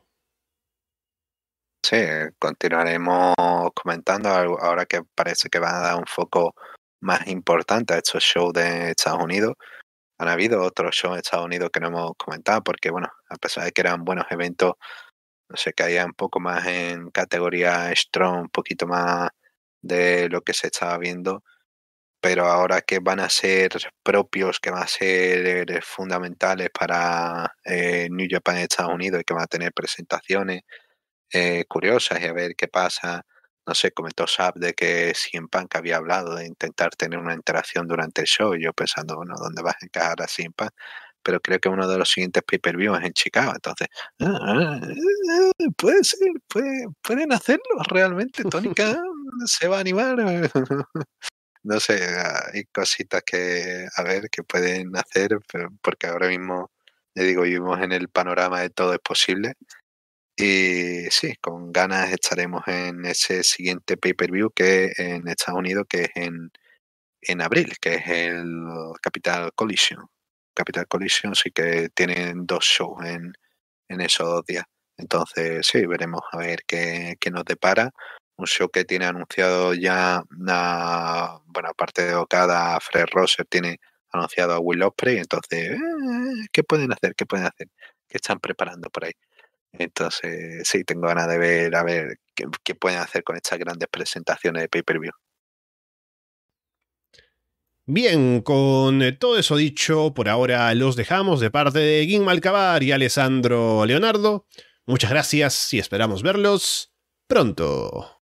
Sí, continuaremos comentando ahora que parece que van a dar un foco más importante a estos shows de Estados Unidos. Han habido otros shows de Estados Unidos que no hemos comentado porque, bueno, a pesar de que eran buenos eventos, no se sé, caía un poco más en categoría strong, un poquito más de lo que se estaba viendo. Pero ahora que van a ser propios, que van a ser eh, fundamentales para eh, New Japan Estados Unidos y que van a tener presentaciones, eh, curiosas y a ver qué pasa. No sé, comentó Sap de que Cien había hablado de intentar tener una interacción durante el show. yo pensando, bueno, ¿dónde vas a encajar a Cien Pero creo que uno de los siguientes pay-per-view es en Chicago. Entonces, ah, ah, ah, puede ser, pueden hacerlo realmente. Tónica se va a animar. no sé, hay cositas que, a ver, que pueden hacer, porque ahora mismo, le digo, vivimos en el panorama de todo es posible. Y eh, sí, con ganas estaremos en ese siguiente pay-per-view que en Estados Unidos, que es en, abril, que es el Capital Collision. Capital Collision sí que tienen dos shows en, esos dos días. Entonces, sí, veremos a ver qué, nos depara. Un show que tiene anunciado ya, bueno, aparte de Okada, Fred Rosser tiene anunciado a Will Osprey. Entonces, eh, ¿qué pueden hacer? ¿Qué pueden hacer? ¿Qué están preparando por ahí? Entonces, sí, tengo ganas de ver a ver qué, pueden hacer con estas grandes presentaciones de pay-per-view. Bien, con eh, todo eso dicho, por ahora los dejamos de parte de Guim Malcabar y Alessandro Leonardo. Muchas gracias y esperamos verlos pronto.